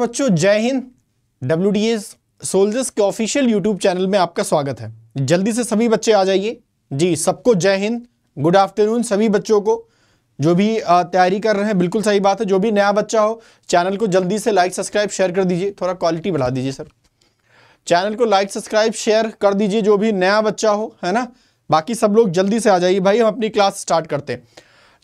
बच्चों जय हिंद डब्ल्यू डी एस सोल्जर्स के ऑफिशियल यूट्यूब चैनल में आपका स्वागत है जल्दी से सभी बच्चे आ जाइए जी सबको जय हिंद गुड आफ्टरनून सभी बच्चों को जो भी तैयारी कर रहे हैं बिल्कुल सही बात है जो भी नया बच्चा हो चैनल को जल्दी से लाइक सब्सक्राइब शेयर कर दीजिए थोड़ा क्वालिटी बढ़ा दीजिए सर चैनल को लाइक सब्सक्राइब शेयर कर दीजिए जो भी नया बच्चा हो है ना बाकी सब लोग जल्दी से आ जाइए भाई हम अपनी क्लास स्टार्ट करते हैं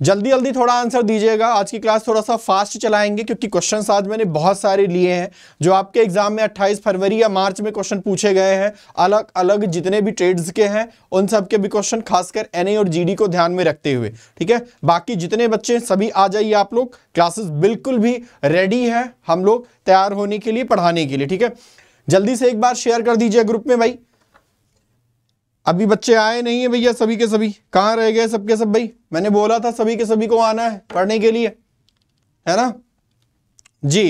जल्दी जल्दी थोड़ा आंसर दीजिएगा आज की क्लास थोड़ा सा फास्ट चलाएंगे क्योंकि क्वेश्चन आज मैंने बहुत सारे लिए हैं जो आपके एग्जाम में 28 फरवरी या मार्च में क्वेश्चन पूछे गए हैं अलग अलग जितने भी ट्रेड्स के हैं उन सब के भी क्वेश्चन खासकर एन और जी को ध्यान में रखते हुए ठीक है बाकी जितने बच्चे सभी आ जाइए आप लोग क्लासेस बिल्कुल भी रेडी हैं हम लोग तैयार होने के लिए पढ़ाने के लिए ठीक है जल्दी से एक बार शेयर कर दीजिए ग्रुप में भाई अभी बच्चे आए नहीं है भैया सभी के सभी कहाँ रह गए सबके सब भाई मैंने बोला था सभी के सभी को आना है पढ़ने के लिए है ना जी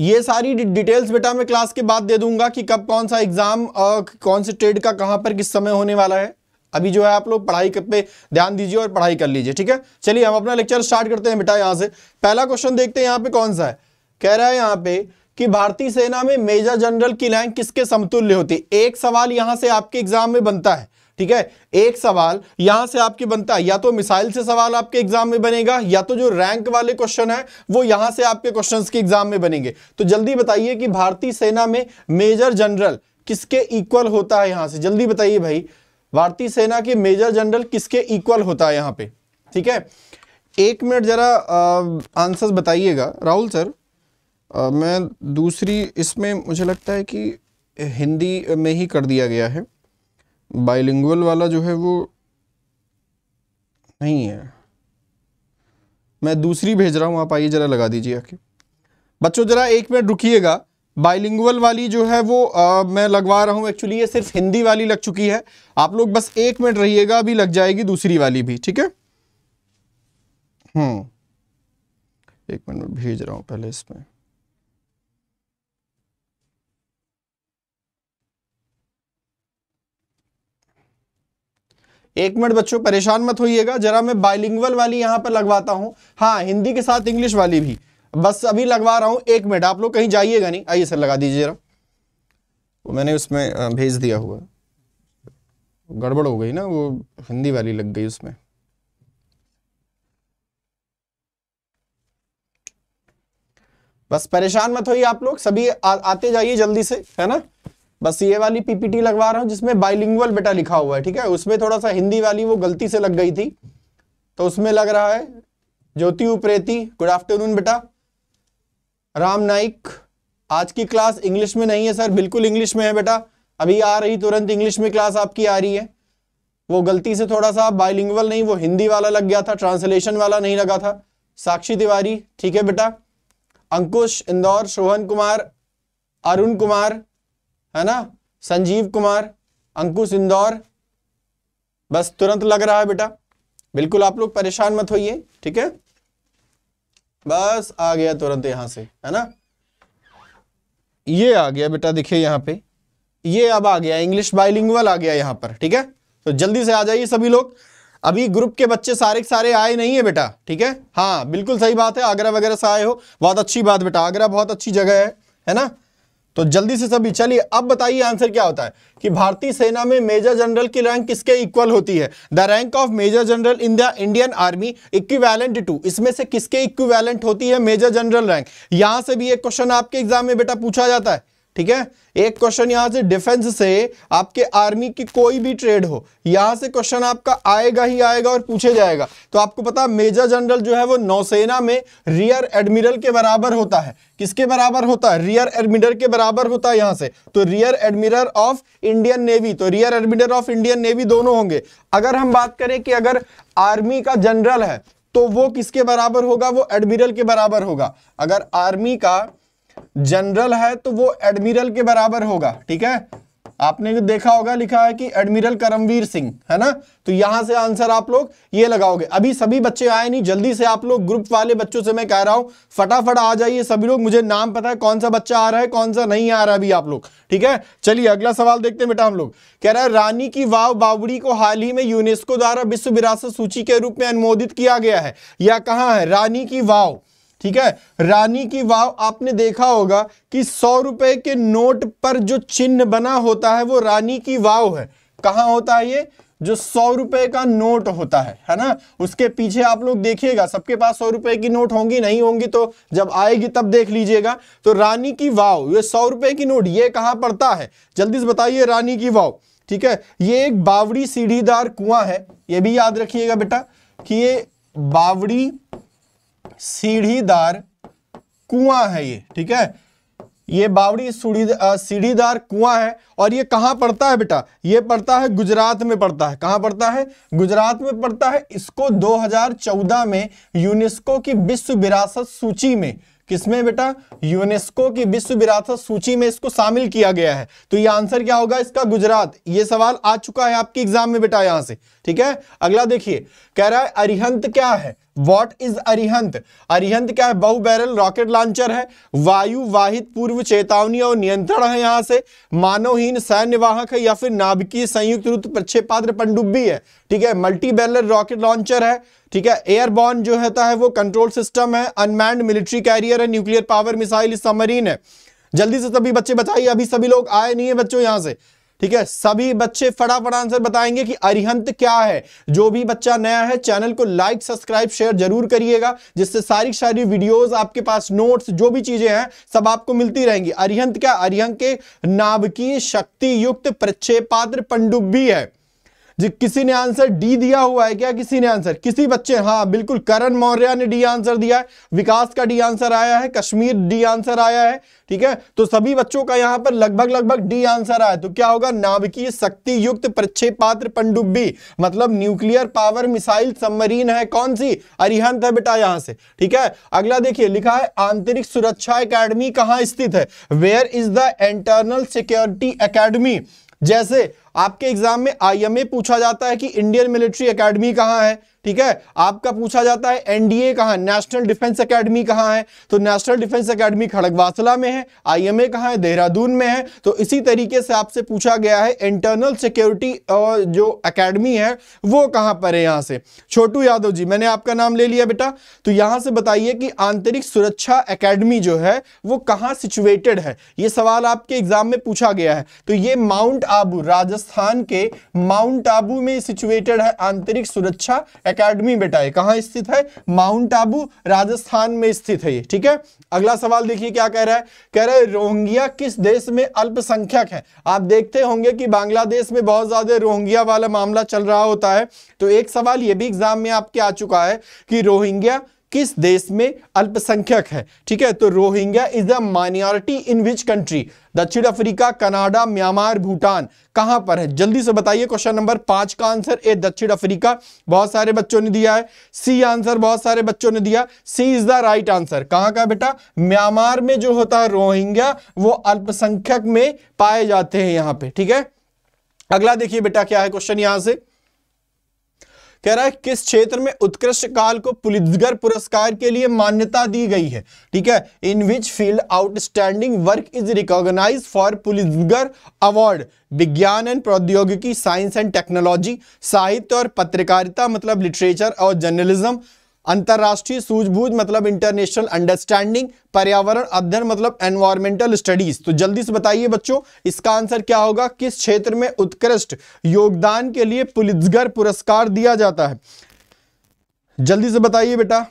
ये सारी डिटेल्स बेटा मैं क्लास के बाद दे दूंगा कि कब कौन सा एग्जाम और कौन से ट्रेड का कहां पर किस समय होने वाला है अभी जो है आप लोग पढ़ाई पे ध्यान दीजिए और पढ़ाई कर लीजिए ठीक है चलिए हम अपना लेक्चर स्टार्ट करते हैं बेटा यहाँ से पहला क्वेश्चन देखते हैं यहाँ पे कौन सा है कह रहा है यहाँ पे कि भारतीय सेना में मेजर जनरल की रैंक किसके समतुल्य होती एक सवाल यहां से आपके एग्जाम में बनता है ठीक है एक सवाल यहां से आपके बनता है या तो मिसाइल से सवाल आपके एग्जाम में बनेगा या तो जो रैंक वाले क्वेश्चन है वो यहां से आपके क्वेश्चंस के एग्जाम में बनेंगे तो जल्दी बताइए कि भारतीय सेना में मेजर जनरल किसके इक्वल होता है यहां से जल्दी बताइए भाई भारतीय सेना के मेजर जनरल किसके इक्वल होता है यहां पे ठीक है एक मिनट जरा आंसर बताइएगा राहुल सर मैं दूसरी इसमें मुझे लगता है कि हिंदी में ही कर दिया गया है बाइलिंगुअल वाला जो है वो नहीं है मैं दूसरी भेज रहा हूँ आप आइए ज़रा लगा दीजिए आके बच्चों ज़रा एक मिनट रुकिएगा बाइलिंगुअल वाली जो है वो आ, मैं लगवा रहा हूँ एक्चुअली ये सिर्फ हिंदी वाली लग चुकी है आप लोग बस एक मिनट रहिएगा अभी लग जाएगी दूसरी वाली भी ठीक है हम्म एक मिनट में भेज रहा हूँ पहले इसमें एक मिनट बच्चों परेशान मत होइएगा जरा मैं बाइलिंगल वाली यहां पर लगवाता हूं हाँ हिंदी के साथ इंग्लिश वाली भी बस अभी लगवा रहा हूं एक मिनट आप लोग कहीं जाइएगा नहीं आइए सर लगा दीजिए जरा वो मैंने उसमें भेज दिया हुआ गड़बड़ हो गई ना वो हिंदी वाली लग गई उसमें बस परेशान मत होइए आप लोग सभी आ, आते जाइए जल्दी से है ना बस ये वाली पीपीटी लगवा रहा हूँ जिसमें बाइलिंगुअल बेटा लिखा हुआ है ठीक है उसमें थोड़ा सा हिंदी वाली वो गलती से लग गई थी तो उसमें लग रहा है ज्योति उप्रेती गुड आफ्टरनून बेटा राम नाइक आज की क्लास इंग्लिश में नहीं है सर बिल्कुल इंग्लिश में है बेटा अभी आ रही तुरंत इंग्लिश में क्लास आपकी आ रही है वो गलती से थोड़ा सा बाइलिंगुअल नहीं वो हिंदी वाला लग गया था ट्रांसलेशन वाला नहीं लगा था साक्षी तिवारी ठीक है बेटा अंकुश इंदौर सोहन कुमार अरुण कुमार है ना संजीव कुमार अंकुश इंदौर बस तुरंत लग रहा है बेटा बिल्कुल आप लोग परेशान मत होइए ठीक है बस आ गया तुरंत यहां से है ना ये आ गया बेटा देखिए यहाँ पे ये अब आ गया इंग्लिश बाइलिंगुअल आ गया यहाँ पर ठीक है तो जल्दी से आ जाइए सभी लोग अभी ग्रुप के बच्चे सारे के सारे आए नहीं है बेटा ठीक है हाँ बिल्कुल सही बात है आगरा वगैरह से आए हो बहुत अच्छी बात बेटा आगरा बहुत अच्छी जगह है है ना तो जल्दी से सभी चलिए अब बताइए आंसर क्या होता है कि भारतीय सेना में मेजर जनरल की रैंक किसके इक्वल होती है the rank of major general in the Indian army equivalent to इसमें से किसके इक्विवेलेंट होती है मेजर जनरल रैंक यहां से भी एक क्वेश्चन आपके एग्जाम में बेटा पूछा जाता है ठीक है एक क्वेश्चन यहां से डिफेंस से आपके आर्मी की कोई भी ट्रेड हो यहां से क्वेश्चन आपका आएगा ही आएगा और पूछे जाएगा तो आपको पता मेजर जनरल जो है वो नौसेना में रियर एडमिरल के बराबर होता है किसके बराबर होता है रियर एडमिरल के बराबर होता है यहां से तो rear admiral of Indian navy तो rear admiral of Indian navy दोनों होंगे अगर हम बात करें कि अगर आर्मी का जनरल है तो वो किसके बराबर होगा वो एडमिरल के बराबर होगा अगर आर्मी का जनरल है तो वो एडमिरल के बराबर होगा ठीक है आपने देखा होगा लिखा है कि एडमिरल करमवीर सिंह है ना तो यहां से आंसर आप लोग ये लगाओगे अभी सभी बच्चे आए नहीं जल्दी से आप लोग ग्रुप वाले बच्चों से मैं कह रहा हूं फटाफट आ जाइए सभी लोग मुझे नाम पता है कौन सा बच्चा आ रहा है कौन सा नहीं आ रहा अभी आप लोग ठीक है चलिए अगला सवाल देखते हैं बेटा हम लोग कह रहे हैं रानी की वाव बावड़ी को हाल ही में यूनेस्को द्वारा विश्व विरासत सूची के रूप में अनुमोदित किया गया है या कहा है रानी की वाव ठीक है रानी की वाव आपने देखा होगा कि सौ रुपए के नोट पर जो चिन्ह बना होता है वो रानी की वाव है कहां होता है ये जो सौ रुपए का नोट होता है है ना उसके पीछे आप लोग देखिएगा सबके पास सौ रुपए की नोट होंगी नहीं होंगी तो जब आएगी तब देख लीजिएगा तो रानी की वाव ये सौ रुपए की नोट ये कहां पड़ता है जल्दी से बताइए रानी की वाव ठीक है ये एक बावड़ी सीढ़ीदार कुआं है ये भी याद रखिएगा बेटा कि ये बावड़ी सीढ़ीदार कुआं है ये ठीक है ये बावड़ी सीढ़ीदार कुआं है और ये कहां पड़ता है बेटा ये पड़ता है गुजरात में पड़ता है कहां पड़ता है गुजरात में पड़ता है इसको 2014 में यूनेस्को की विश्व विरासत सूची में किसमें बेटा यूनेस्को की विश्व विरासत सूची में इसको शामिल किया गया है तो ये आंसर क्या होगा इसका गुजरात ये सवाल आ चुका है आपकी एग्जाम में बेटा यहां से ठीक है अगला देखिए कह रहा है अरिहंत क्या है वॉट इज अरिहंत अरिहंत क्या है बहु बैरल रॉकेट लॉन्चर है वायु वाहित पूर्व चेतावनी और नियंत्रण है यहां से मानवहीन सैन्य वाहक है या फिर नाभिकीय संयुक्त रूप प्रक्षेपात्र पंडुबी है ठीक है मल्टी बैरल रॉकेट लॉन्चर है ठीक है एयरबॉर्न जो होता है वो कंट्रोल सिस्टम है अनमैंड मिलिट्री कैरियर है न्यूक्लियर पावर मिसाइल सबमरीन है जल्दी से सभी बच्चे बताइए अभी सभी लोग आए नहीं है बच्चों यहां से ठीक है सभी बच्चे फटाफट आंसर बताएंगे कि अरिहंत क्या है जो भी बच्चा नया है चैनल को लाइक सब्सक्राइब शेयर जरूर करिएगा जिससे सारी सारी वीडियोस आपके पास नोट्स जो भी चीजें हैं सब आपको मिलती रहेंगी अरिहंत क्या अरिहंत के नाभिकीय शक्ति युक्त प्रक्षेपात्र पंडुब्बी है जी किसी ने आंसर डी दिया हुआ है क्या किसी ने आंसर किसी बच्चे हाँ बिल्कुल करण मौर्य ने डी आंसर दिया है विकास का डी आंसर आया है कश्मीर डी आंसर आया है ठीक है तो सभी बच्चों का यहाँ पर लगभग लगभग डी आंसर आया तो क्या होगा नाभिकीय शक्ति युक्त प्रक्षेपात्र पंडुब्बी मतलब न्यूक्लियर पावर मिसाइल सबमरीन है कौन सी अरिहंत है बेटा यहां से ठीक है अगला देखिए लिखा है आंतरिक सुरक्षा अकेडमी कहाँ स्थित है where is the internal security academy जैसे आपके एग्जाम में आईएमए पूछा जाता है कि इंडियन मिलिट्री एकेडमी कहाँ है ठीक है आपका पूछा जाता है एनडीए कहा नेशनल डिफेंस अकेडमी कहाँ है तो नेशनल डिफेंस अकेडमी खड़गवासला में है आईएमए कहाँ है देहरादून में है तो इसी तरीके से आपसे पूछा गया है इंटरनल सिक्योरिटी जो अकेडमी है वो कहां पर है यहां से छोटू यादव जी मैंने आपका नाम ले लिया बेटा तो यहां से बताइए कि आंतरिक सुरक्षा अकेडमी जो है वो कहाँ सिचुएटेड है ये सवाल आपके एग्जाम में पूछा गया है तो ये माउंट आबू राजस्थान के माउंट आबू में सिचुएटेड है आंतरिक सुरक्षा एकेडमी बेटा है कहां स्थित है माउंट आबू राजस्थान में स्थित है ठीक है अगला सवाल देखिए क्या कह रहा है कह है रोहिंग्या किस देश में अल्पसंख्यक है आप देखते होंगे कि बांग्लादेश में बहुत ज्यादा रोहिंग्या वाला मामला चल रहा होता है तो एक सवाल यह भी एग्जाम में आपके आ चुका है कि रोहिंग्या किस देश में अल्पसंख्यक है ठीक है तो Rohingya is a minority in which country दक्षिण अफ्रीका कनाडा म्यांमार भूटान कहां पर है जल्दी से बताइए क्वेश्चन नंबर पांच का आंसर ए दक्षिण अफ्रीका बहुत सारे बच्चों ने दिया है सी आंसर बहुत सारे बच्चों ने दिया C is the right answer कहां का बेटा म्यांमार में जो होता है रोहिंग्या वो अल्पसंख्यक में पाए जाते हैं यहां पर ठीक है अगला देखिए बेटा क्या है क्वेश्चन यहां से कह रहा है किस क्षेत्र में उत्कृष्ट काल को पुलिसगर पुरस्कार के लिए मान्यता दी गई है ठीक है in which field outstanding work is recognise for Pulitzer award विज्ञान एंड प्रौद्योगिकी साइंस एंड टेक्नोलॉजी साहित्य और पत्रकारिता मतलब लिटरेचर और जर्नलिज्म अंतर्राष्ट्रीय सूझबूझ मतलब इंटरनेशनल अंडरस्टैंडिंग पर्यावरण अध्ययन मतलब एनवायरमेंटल स्टडीज तो जल्दी से बताइए बच्चों इसका आंसर क्या होगा किस क्षेत्र में उत्कृष्ट योगदान के लिए पुलिसगर पुरस्कार दिया जाता है जल्दी से बताइए बेटा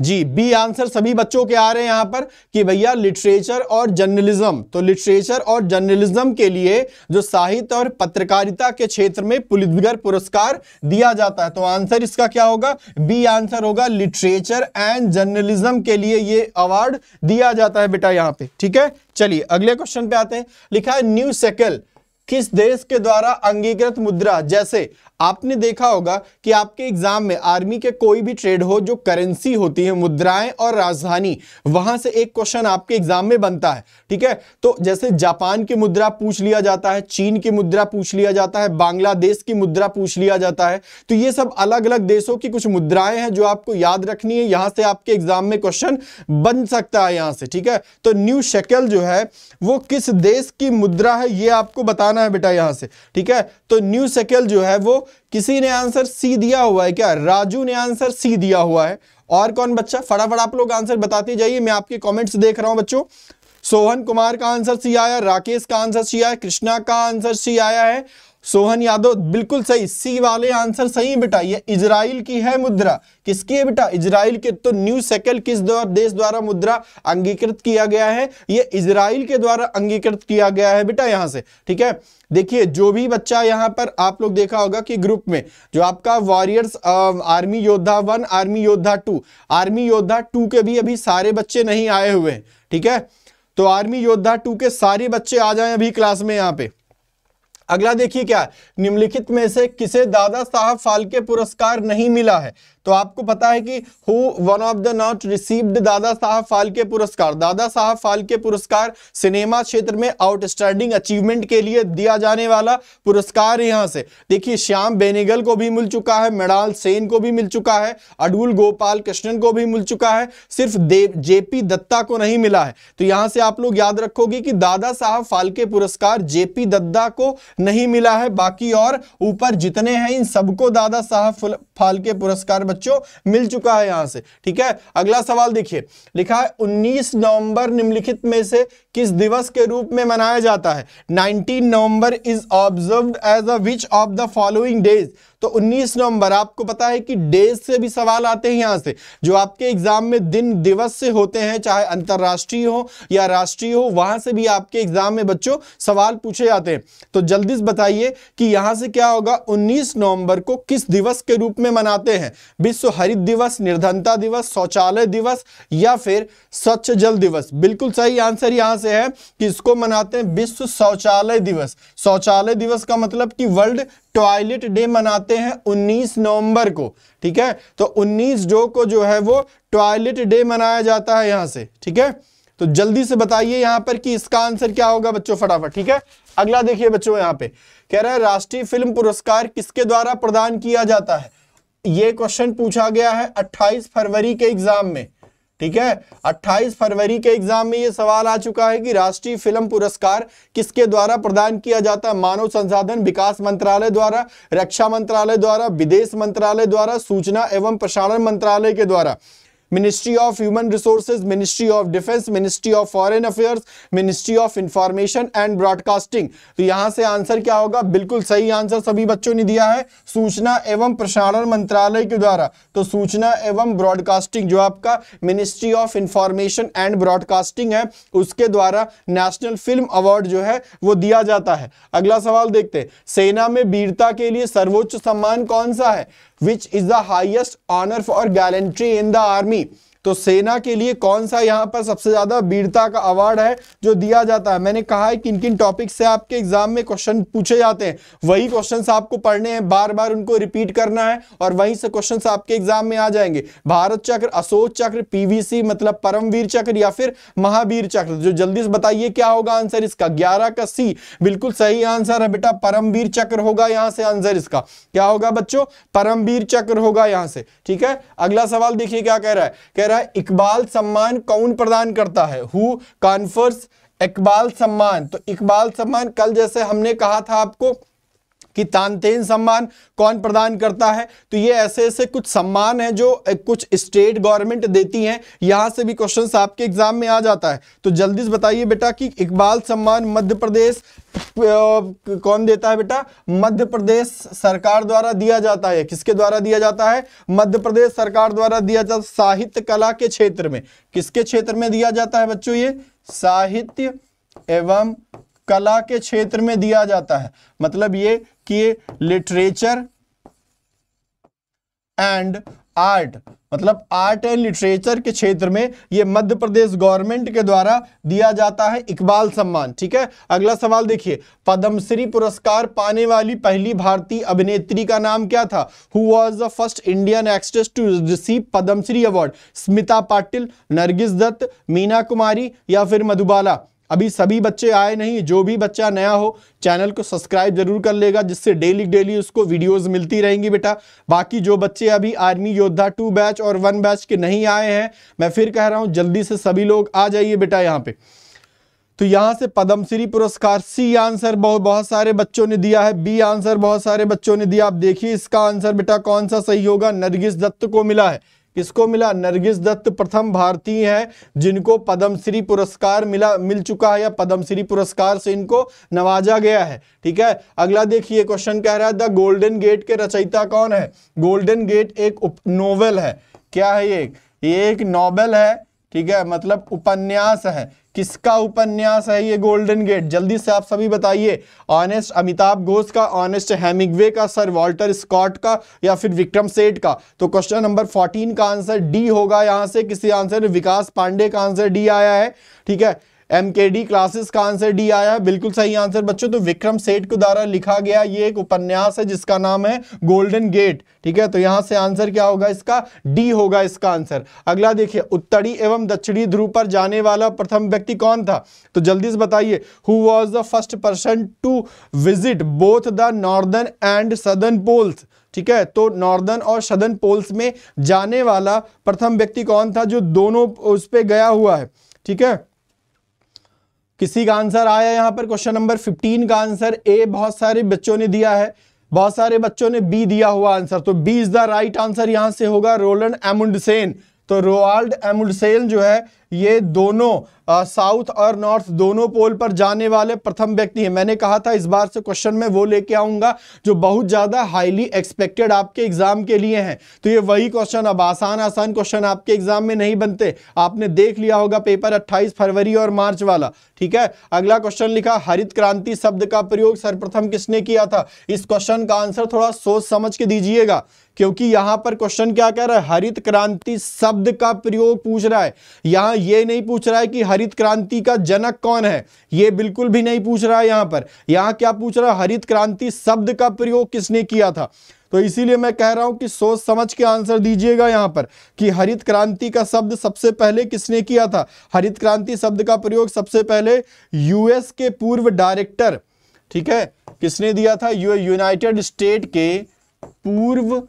जी बी आंसर सभी बच्चों के आ रहे हैं यहां पर कि भैया लिटरेचर और जर्नलिज्म तो लिटरेचर और जर्नलिज्म के लिए जो साहित्य और पत्रकारिता के क्षेत्र में पुलिसगर पुरस्कार दिया जाता है तो आंसर इसका क्या होगा बी आंसर होगा लिटरेचर एंड जर्नलिज्म के लिए ये अवार्ड दिया जाता है बेटा यहां पे ठीक है चलिए अगले क्वेश्चन पे आते हैं लिखा है न्यू सेकल किस देश के द्वारा अंगीकृत मुद्रा जैसे आपने देखा होगा कि आपके एग्जाम में आर्मी के कोई भी ट्रेड हो जो करेंसी होती है मुद्राएं और राजधानी वहां से एक क्वेश्चन आपके एग्जाम में बनता है ठीक है तो जैसे जापान की मुद्रा पूछ लिया जाता है चीन की मुद्रा पूछ लिया जाता है बांग्लादेश की मुद्रा पूछ लिया जाता है तो ये सब अलग अलग देशों की कुछ मुद्राएं हैं जो आपको याद रखनी है यहां से आपके एग्जाम में क्वेश्चन बन सकता है यहां से ठीक है तो न्यू शकल जो है वो किस देश की मुद्रा है ये आपको बताना है बेटा यहां से ठीक है तो न्यू शकल जो है वो किसी ने आंसर सी दिया हुआ है क्या राजू ने आंसर सी दिया हुआ है और कौन बच्चा फटाफट आप लोग आंसर बताते जाइए मैं आपके कमेंट्स देख रहा हूं बच्चों सोहन कुमार का आंसर सी आया राकेश का आंसर सी आया कृष्णा का आंसर सी आया है सोहन यादव बिल्कुल सही सी वाले आंसर सही बेटा ये इजराइल की है मुद्रा किसकी है बेटा इजराइल के तो न्यू सेकल किस द्वार, देश द्वारा मुद्रा अंगीकृत किया गया है ये इजराइल के द्वारा अंगीकृत किया गया है बेटा यहां से ठीक है देखिए जो भी बच्चा यहाँ पर आप लोग देखा होगा कि ग्रुप में जो आपका वॉरियर्स आर्मी योद्धा वन आर्मी योद्धा टू आर्मी योद्धा टू के भी अभी सारे बच्चे नहीं आए हुए हैं ठीक है तो आर्मी योद्धा टू के सारे बच्चे आ जाए अभी क्लास में यहाँ पे अगला देखिए क्या निम्नलिखित में से किसे दादा साहब फाल्के पुरस्कार नहीं मिला है तो आपको पता है कि who one of the not received Dada Saheb Phalke पुरस्कार दादा साहब फाल्के पुरस्कार सिनेमा क्षेत्र में आउटस्टैंडिंग अचीवमेंट के लिए दिया जाने वाला पुरस्कार यहां से देखिए श्याम बेनेगल को भी मिल चुका है मृणाल सेन को भी मिल चुका है अडुल गोपाल कृष्णन को भी मिल चुका है सिर्फ देव जेपी दत्ता को नहीं मिला है तो यहां से आप लोग याद रखोगे कि दादा साहब फाल्के पुरस्कार जेपी दत्ता को नहीं मिला है बाकी और ऊपर जितने हैं इन सबको दादा साहब फालके पुरस्कार बच्चों मिल चुका है यहां से ठीक है अगला सवाल देखिए लिखा है उन्नीस नवंबर निम्नलिखित में से किस दिवस के रूप में मनाया जाता है nineteen November is observe as a which of the following days तो 19 नवंबर आपको पता है कि डेज से भी सवाल आते हैं यहाँ से जो आपके एग्जाम में दिन दिवस से होते हैं चाहे अंतरराष्ट्रीय हो या राष्ट्रीय हो वहां से भी आपके एग्जाम में बच्चों सवाल पूछे जाते हैं तो जल्दी बिदिस बताइए कि यहां से क्या होगा 19 नवंबर को किस दिवस के रूप में मनाते हैं विश्व हरित दिवस निर्धनता दिवस शौचालय दिवस या फिर स्वच्छ जल दिवस बिल्कुल सही आंसर यहां से है कि इसको मनाते हैं विश्व शौचालय दिवस शौचालय दिवस का मतलब कि वर्ल्ड टॉयलेट डे मनाते हैं 19 नवंबर को ठीक है तो 19 जो को जो है वो टॉयलेट डे मनाया जाता है यहां से ठीक है तो जल्दी से बताइए यहां पर कि इसका आंसर क्या होगा बच्चों फटाफट ठीक है अगला देखिए बच्चों यहां पे कह रहा है राष्ट्रीय फिल्म पुरस्कार किसके द्वारा प्रदान किया जाता है यह क्वेश्चन पूछा गया है 28 फरवरी के एग्जाम में ठीक है 28 फरवरी के एग्जाम में यह सवाल आ चुका है कि राष्ट्रीय फिल्म पुरस्कार किसके द्वारा प्रदान किया जाता है मानव संसाधन विकास मंत्रालय द्वारा रक्षा मंत्रालय द्वारा विदेश मंत्रालय द्वारा सूचना एवं प्रसारण मंत्रालय के द्वारा ministry of human resources ministry of defence ministry of foreign affairs ministry of information and broadcasting तो यहां से आंसर क्या होगा बिल्कुल सही आंसर सभी बच्चों ने दिया है सूचना एवं प्रसारण मंत्रालय के द्वारा तो सूचना एवं ब्रॉडकास्टिंग जो आपका ministry of information and broadcasting है उसके द्वारा नेशनल फिल्म अवार्ड जो है वो दिया जाता है अगला सवाल देखते सेना में वीरता के लिए सर्वोच्च सम्मान कौन सा है which is the highest honor for gallantry in the army. तो सेना के लिए कौन सा यहाँ पर सबसे ज्यादा वीरता का अवार्ड है जो दिया जाता है मैंने कहा है किन किन टॉपिक से आपके एग्जाम में क्वेश्चन पूछे जाते हैं वही क्वेश्चन आपको पढ़ने हैं बार बार उनको रिपीट करना है और वहीं से क्वेश्चन आपके एग्जाम में आ जाएंगे भारत चक्र अशोक चक्र पीवीसी मतलब परमवीर चक्र या फिर महावीर चक्र जो जल्दी से बताइए क्या होगा आंसर इसका ग्यारह का सी बिल्कुल सही आंसर है बेटा परमवीर चक्र होगा यहां से आंसर इसका क्या होगा बच्चों परमवीर चक्र होगा यहां से ठीक है अगला सवाल देखिए क्या कह रहा है कह रहा है इकबाल सम्मान कौन प्रदान करता है हु कॉन्फर्स इकबाल सम्मान तो इकबाल सम्मान कल जैसे हमने कहा था आपको कि तानतेन सम्मान कौन प्रदान करता है तो ये ऐसे ऐसे कुछ सम्मान है जो कुछ स्टेट गवर्नमेंट देती हैं यहाँ से भी क्वेश्चन आपके एग्जाम में आ जाता है तो जल्दी से बताइए बेटा कि इकबाल सम्मान मध्य प्रदेश कौन देता है बेटा मध्य प्रदेश सरकार द्वारा दिया जाता है किसके द्वारा दिया जाता है मध्य प्रदेश सरकार द्वारा दिया जाता साहित्य कला के क्षेत्र में किसके क्षेत्र में दिया जाता है बच्चों ये साहित्य एवं कला के क्षेत्र में दिया जाता है मतलब ये किए लिटरेचर एंड आर्ट मतलब आर्ट एंड लिटरेचर के क्षेत्र में यह मध्य प्रदेश गवर्नमेंट के द्वारा दिया जाता है इकबाल सम्मान ठीक है अगला सवाल देखिए पद्मश्री पुरस्कार पाने वाली पहली भारतीय अभिनेत्री का नाम क्या था who was the first Indian actress to receive Padma Shri award Smita Patil Nargis Dutt Meena Kumari या फिर मधुबाला अभी सभी बच्चे आए नहीं जो भी बच्चा नया हो चैनल को सब्सक्राइब जरूर कर लेगा जिससे डेली डेली उसको वीडियोस मिलती रहेंगी बेटा बाकी जो बच्चे अभी आर्मी योद्धा टू बैच और वन बैच के नहीं आए हैं मैं फिर कह रहा हूँ जल्दी से सभी लोग आ जाइए बेटा यहाँ पे तो यहाँ से पद्मश्री पुरस्कार सी आंसर बहुत बहुत सारे बच्चों ने दिया है बी आंसर बहुत सारे बच्चों ने दिया आप देखिए इसका आंसर बेटा कौन सा सही होगा नरगिस दत्त को मिला है किसको मिला नरगिस दत्त प्रथम भारतीय हैं जिनको पद्मश्री पुरस्कार मिला मिल चुका है या पद्मश्री पुरस्कार से इनको नवाजा गया है ठीक है अगला देखिए क्वेश्चन कह रहा है द गोल्डन गेट के रचयिता कौन है गोल्डन गेट एक उप नोवेल है क्या है ये ये एक नोवेल है ठीक है मतलब उपन्यास है किसका उपन्यास है ये गोल्डन गेट जल्दी से आप सभी बताइए ऑनेस्ट अमिताभ घोष का ऑनेस्ट हेमिगवे का सर वॉल्टर स्कॉट का या फिर विक्रम सेठ का तो क्वेश्चन नंबर फोर्टीन का आंसर डी होगा यहां से किसी आंसर विकास पांडे का आंसर डी आया है ठीक है एमकेडी क्लासेस का आंसर डी आया है बिल्कुल सही आंसर बच्चों तो विक्रम सेठ के द्वारा लिखा गया ये एक उपन्यास है जिसका नाम है गोल्डन गेट ठीक है तो यहाँ से आंसर क्या होगा इसका डी होगा इसका आंसर अगला देखिए उत्तरी एवं दक्षिणी ध्रुव पर जाने वाला प्रथम व्यक्ति कौन था तो जल्दी से बताइए who was the first person to visit both the northern and southern poles ठीक है तो नॉर्दर्न और सदर्न पोल्स में जाने वाला प्रथम व्यक्ति कौन था जो दोनों उस पर गया हुआ है ठीक है किसी का आंसर आया यहाँ पर क्वेश्चन नंबर 15 का आंसर ए बहुत सारे बच्चों ने दिया है बहुत सारे बच्चों ने बी दिया हुआ आंसर तो B is the right answer यहां से होगा रोलन एमुंडसेन तो रोआल्ड एमुलसेल जो है ये दोनों साउथ और नॉर्थ दोनों पोल पर जाने वाले प्रथम व्यक्ति हैं मैंने कहा था इस बार से क्वेश्चन में वो लेके आऊंगा जो बहुत ज़्यादा हाईली एक्सपेक्टेड आपके एग्जाम के लिए हैं तो ये वही क्वेश्चन अब आसान आसान क्वेश्चन आपके एग्जाम में नहीं बनते आपने देख लिया होगा पेपर अट्ठाईस फरवरी और मार्च वाला ठीक है अगला क्वेश्चन लिखा हरित क्रांति शब्द का प्रयोग सर्वप्रथम किसने किया था इस क्वेश्चन का आंसर थोड़ा सोच समझ के दीजिएगा क्योंकि यहां पर क्वेश्चन क्या कह रहा है हरित क्रांति शब्द का प्रयोग पूछ रहा है यहां ये नहीं पूछ रहा है कि हरित क्रांति का जनक कौन है यह बिल्कुल भी नहीं पूछ रहा है यहां पर यहां क्या पूछ रहा है हरित क्रांति शब्द का प्रयोग किसने किया था तो इसीलिए मैं कह रहा हूं कि सोच समझ के आंसर दीजिएगा यहां पर कि हरित क्रांति का शब्द सबसे पहले किसने किया था हरित क्रांति शब्द का प्रयोग सबसे पहले यूएस के पूर्व डायरेक्टर ठीक है किसने दिया था यूनाइटेड स्टेट के पूर्व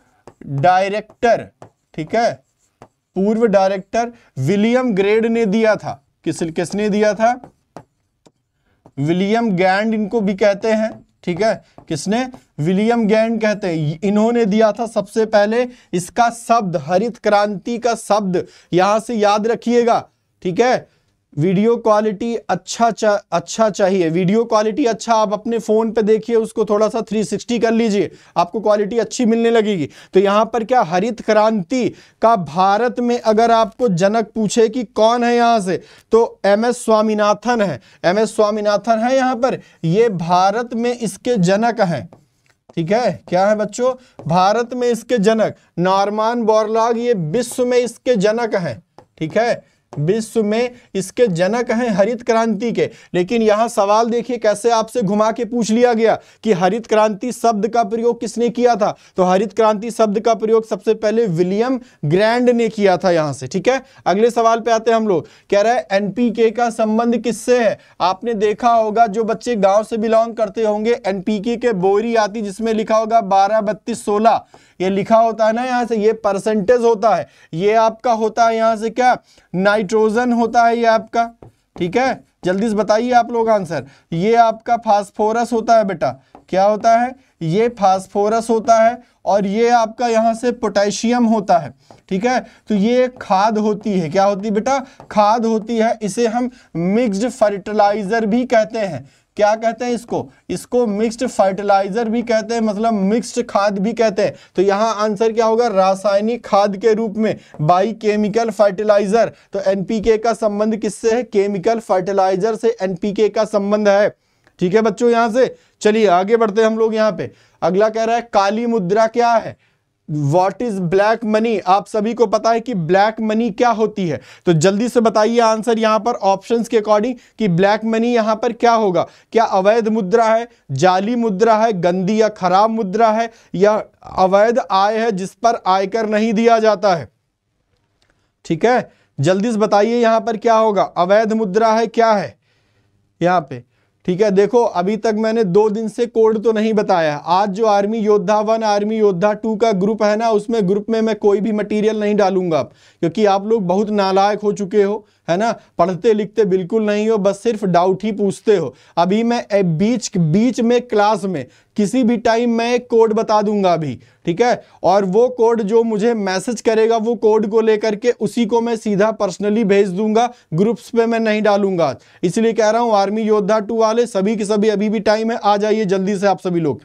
डायरेक्टर ठीक है पूर्व डायरेक्टर विलियम ग्रेड ने दिया था किस किसने दिया था विलियम गैंड इनको भी कहते हैं ठीक है किसने विलियम गैंड कहते हैं इन्होंने दिया था सबसे पहले इसका शब्द हरित क्रांति का शब्द यहां से याद रखिएगा ठीक है वीडियो क्वालिटी अच्छा चा, अच्छा चाहिए वीडियो क्वालिटी अच्छा आप अपने फ़ोन पे देखिए उसको थोड़ा सा 360 कर लीजिए आपको क्वालिटी अच्छी मिलने लगेगी तो यहाँ पर क्या हरित क्रांति का भारत में अगर आपको जनक पूछे कि कौन है यहाँ से तो एम एस स्वामीनाथन है एम एस स्वामीनाथन है यहाँ पर ये भारत में इसके जनक हैं ठीक है क्या है बच्चों भारत में इसके जनक नॉर्मान बोरलाग ये विश्व में इसके जनक हैं ठीक है विश्व में इसके जनक हैं हरित क्रांति के लेकिन यहां सवाल देखिए कैसे आपसे घुमा के पूछ लिया गया कि हरित क्रांति शब्द का प्रयोग किसने किया था तो हरित क्रांति शब्द का प्रयोग सबसे पहले विलियम ग्रैंड ने किया था यहां से ठीक है अगले सवाल पे आते हैं हम लोग कह रहे हैं एनपीके का संबंध किससे है आपने देखा होगा जो बच्चे गाँव से बिलोंग करते होंगे एनपीके के बोरी आती जिसमें लिखा होगा बारह बत्तीस सोलह ये लिखा होता है ना यहाँ से ये परसेंटेज होता है ये आपका होता है यहाँ से क्या नाइट्रोजन होता है ये आपका ठीक है जल्दी से बताइए आप लोग आंसर ये आपका फास्फोरस होता है बेटा क्या होता है ये फास्फोरस होता है और ये आपका यहाँ से पोटेशियम होता है ठीक है तो ये खाद होती है क्या होती है बेटा खाद होती है इसे हम मिक्स्ड फर्टिलाइज़र भी कहते हैं क्या कहते हैं इसको इसको मिक्स्ड फर्टिलाइजर भी कहते हैं मतलब मिक्स्ड खाद भी कहते हैं तो यहाँ आंसर क्या होगा रासायनिक खाद के रूप में बाई केमिकल फर्टिलाइजर तो एनपीके का संबंध किससे है केमिकल फर्टिलाइजर से एनपीके का संबंध है ठीक है बच्चों यहाँ से चलिए आगे बढ़ते हैं हम लोग यहाँ पे अगला कह रहा है काली मुद्रा क्या है व्हाट इज ब्लैक मनी आप सभी को पता है कि ब्लैक मनी क्या होती है तो जल्दी से बताइए आंसर यहां पर ऑप्शंस के अकॉर्डिंग कि ब्लैक मनी यहां पर क्या होगा क्या अवैध मुद्रा है जाली मुद्रा है गंदी या खराब मुद्रा है या अवैध आय है जिस पर आयकर नहीं दिया जाता है ठीक है जल्दी से बताइए यहां पर क्या होगा अवैध मुद्रा है क्या है यहां पर ठीक है देखो अभी तक मैंने दो दिन से कोड तो नहीं बताया आज जो आर्मी योद्धा वन आर्मी योद्धा टू का ग्रुप है ना उसमें ग्रुप में मैं कोई भी मटेरियल नहीं डालूंगा क्योंकि आप लोग बहुत नालायक हो चुके हो है ना पढ़ते लिखते बिल्कुल नहीं हो बस सिर्फ डाउट ही पूछते हो अभी मैं बीच बीच में क्लास में किसी भी टाइम मैं एक कोड बता दूंगा अभी ठीक है और वो कोड जो मुझे मैसेज करेगा वो कोड को लेकर के उसी को मैं सीधा पर्सनली भेज दूंगा ग्रुप्स पे मैं नहीं डालूंगा इसलिए कह रहा हूँ आर्मी योद्धा टू वाले सभी के सभी अभी भी टाइम है आ जाइए जल्दी से आप सभी लोग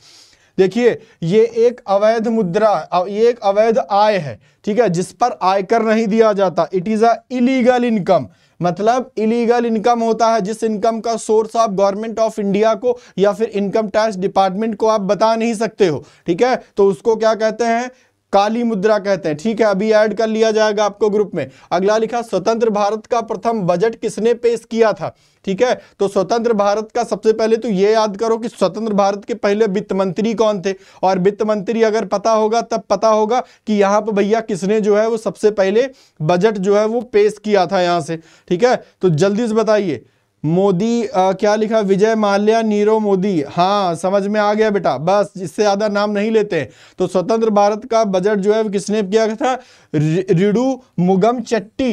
देखिए ये एक अवैध मुद्रा ये एक अवैध आय है ठीक है जिस पर आयकर नहीं दिया जाता it is a illegal income मतलब इलीगल इनकम होता है जिस इनकम का सोर्स आप गवर्नमेंट ऑफ इंडिया को या फिर इनकम टैक्स डिपार्टमेंट को आप बता नहीं सकते हो ठीक है तो उसको क्या कहते हैं काली मुद्रा कहते हैं ठीक है अभी ऐड कर लिया जाएगा आपको ग्रुप में अगला लिखा स्वतंत्र भारत का प्रथम बजट किसने पेश किया था ठीक है तो स्वतंत्र भारत का सबसे पहले तो ये याद करो कि स्वतंत्र भारत के पहले वित्त मंत्री कौन थे और वित्त मंत्री अगर पता होगा तब पता होगा कि यहाँ पर भैया किसने जो है वो सबसे पहले बजट जो है वो पेश किया था यहाँ से ठीक है तो जल्दी से बताइए मोदी आ, क्या लिखा विजय माल्या नीरव मोदी हाँ समझ में आ गया बेटा बस इससे ज़्यादा नाम नहीं लेते तो स्वतंत्र भारत का बजट जो है किसने किया था रिडू मुगम चट्टी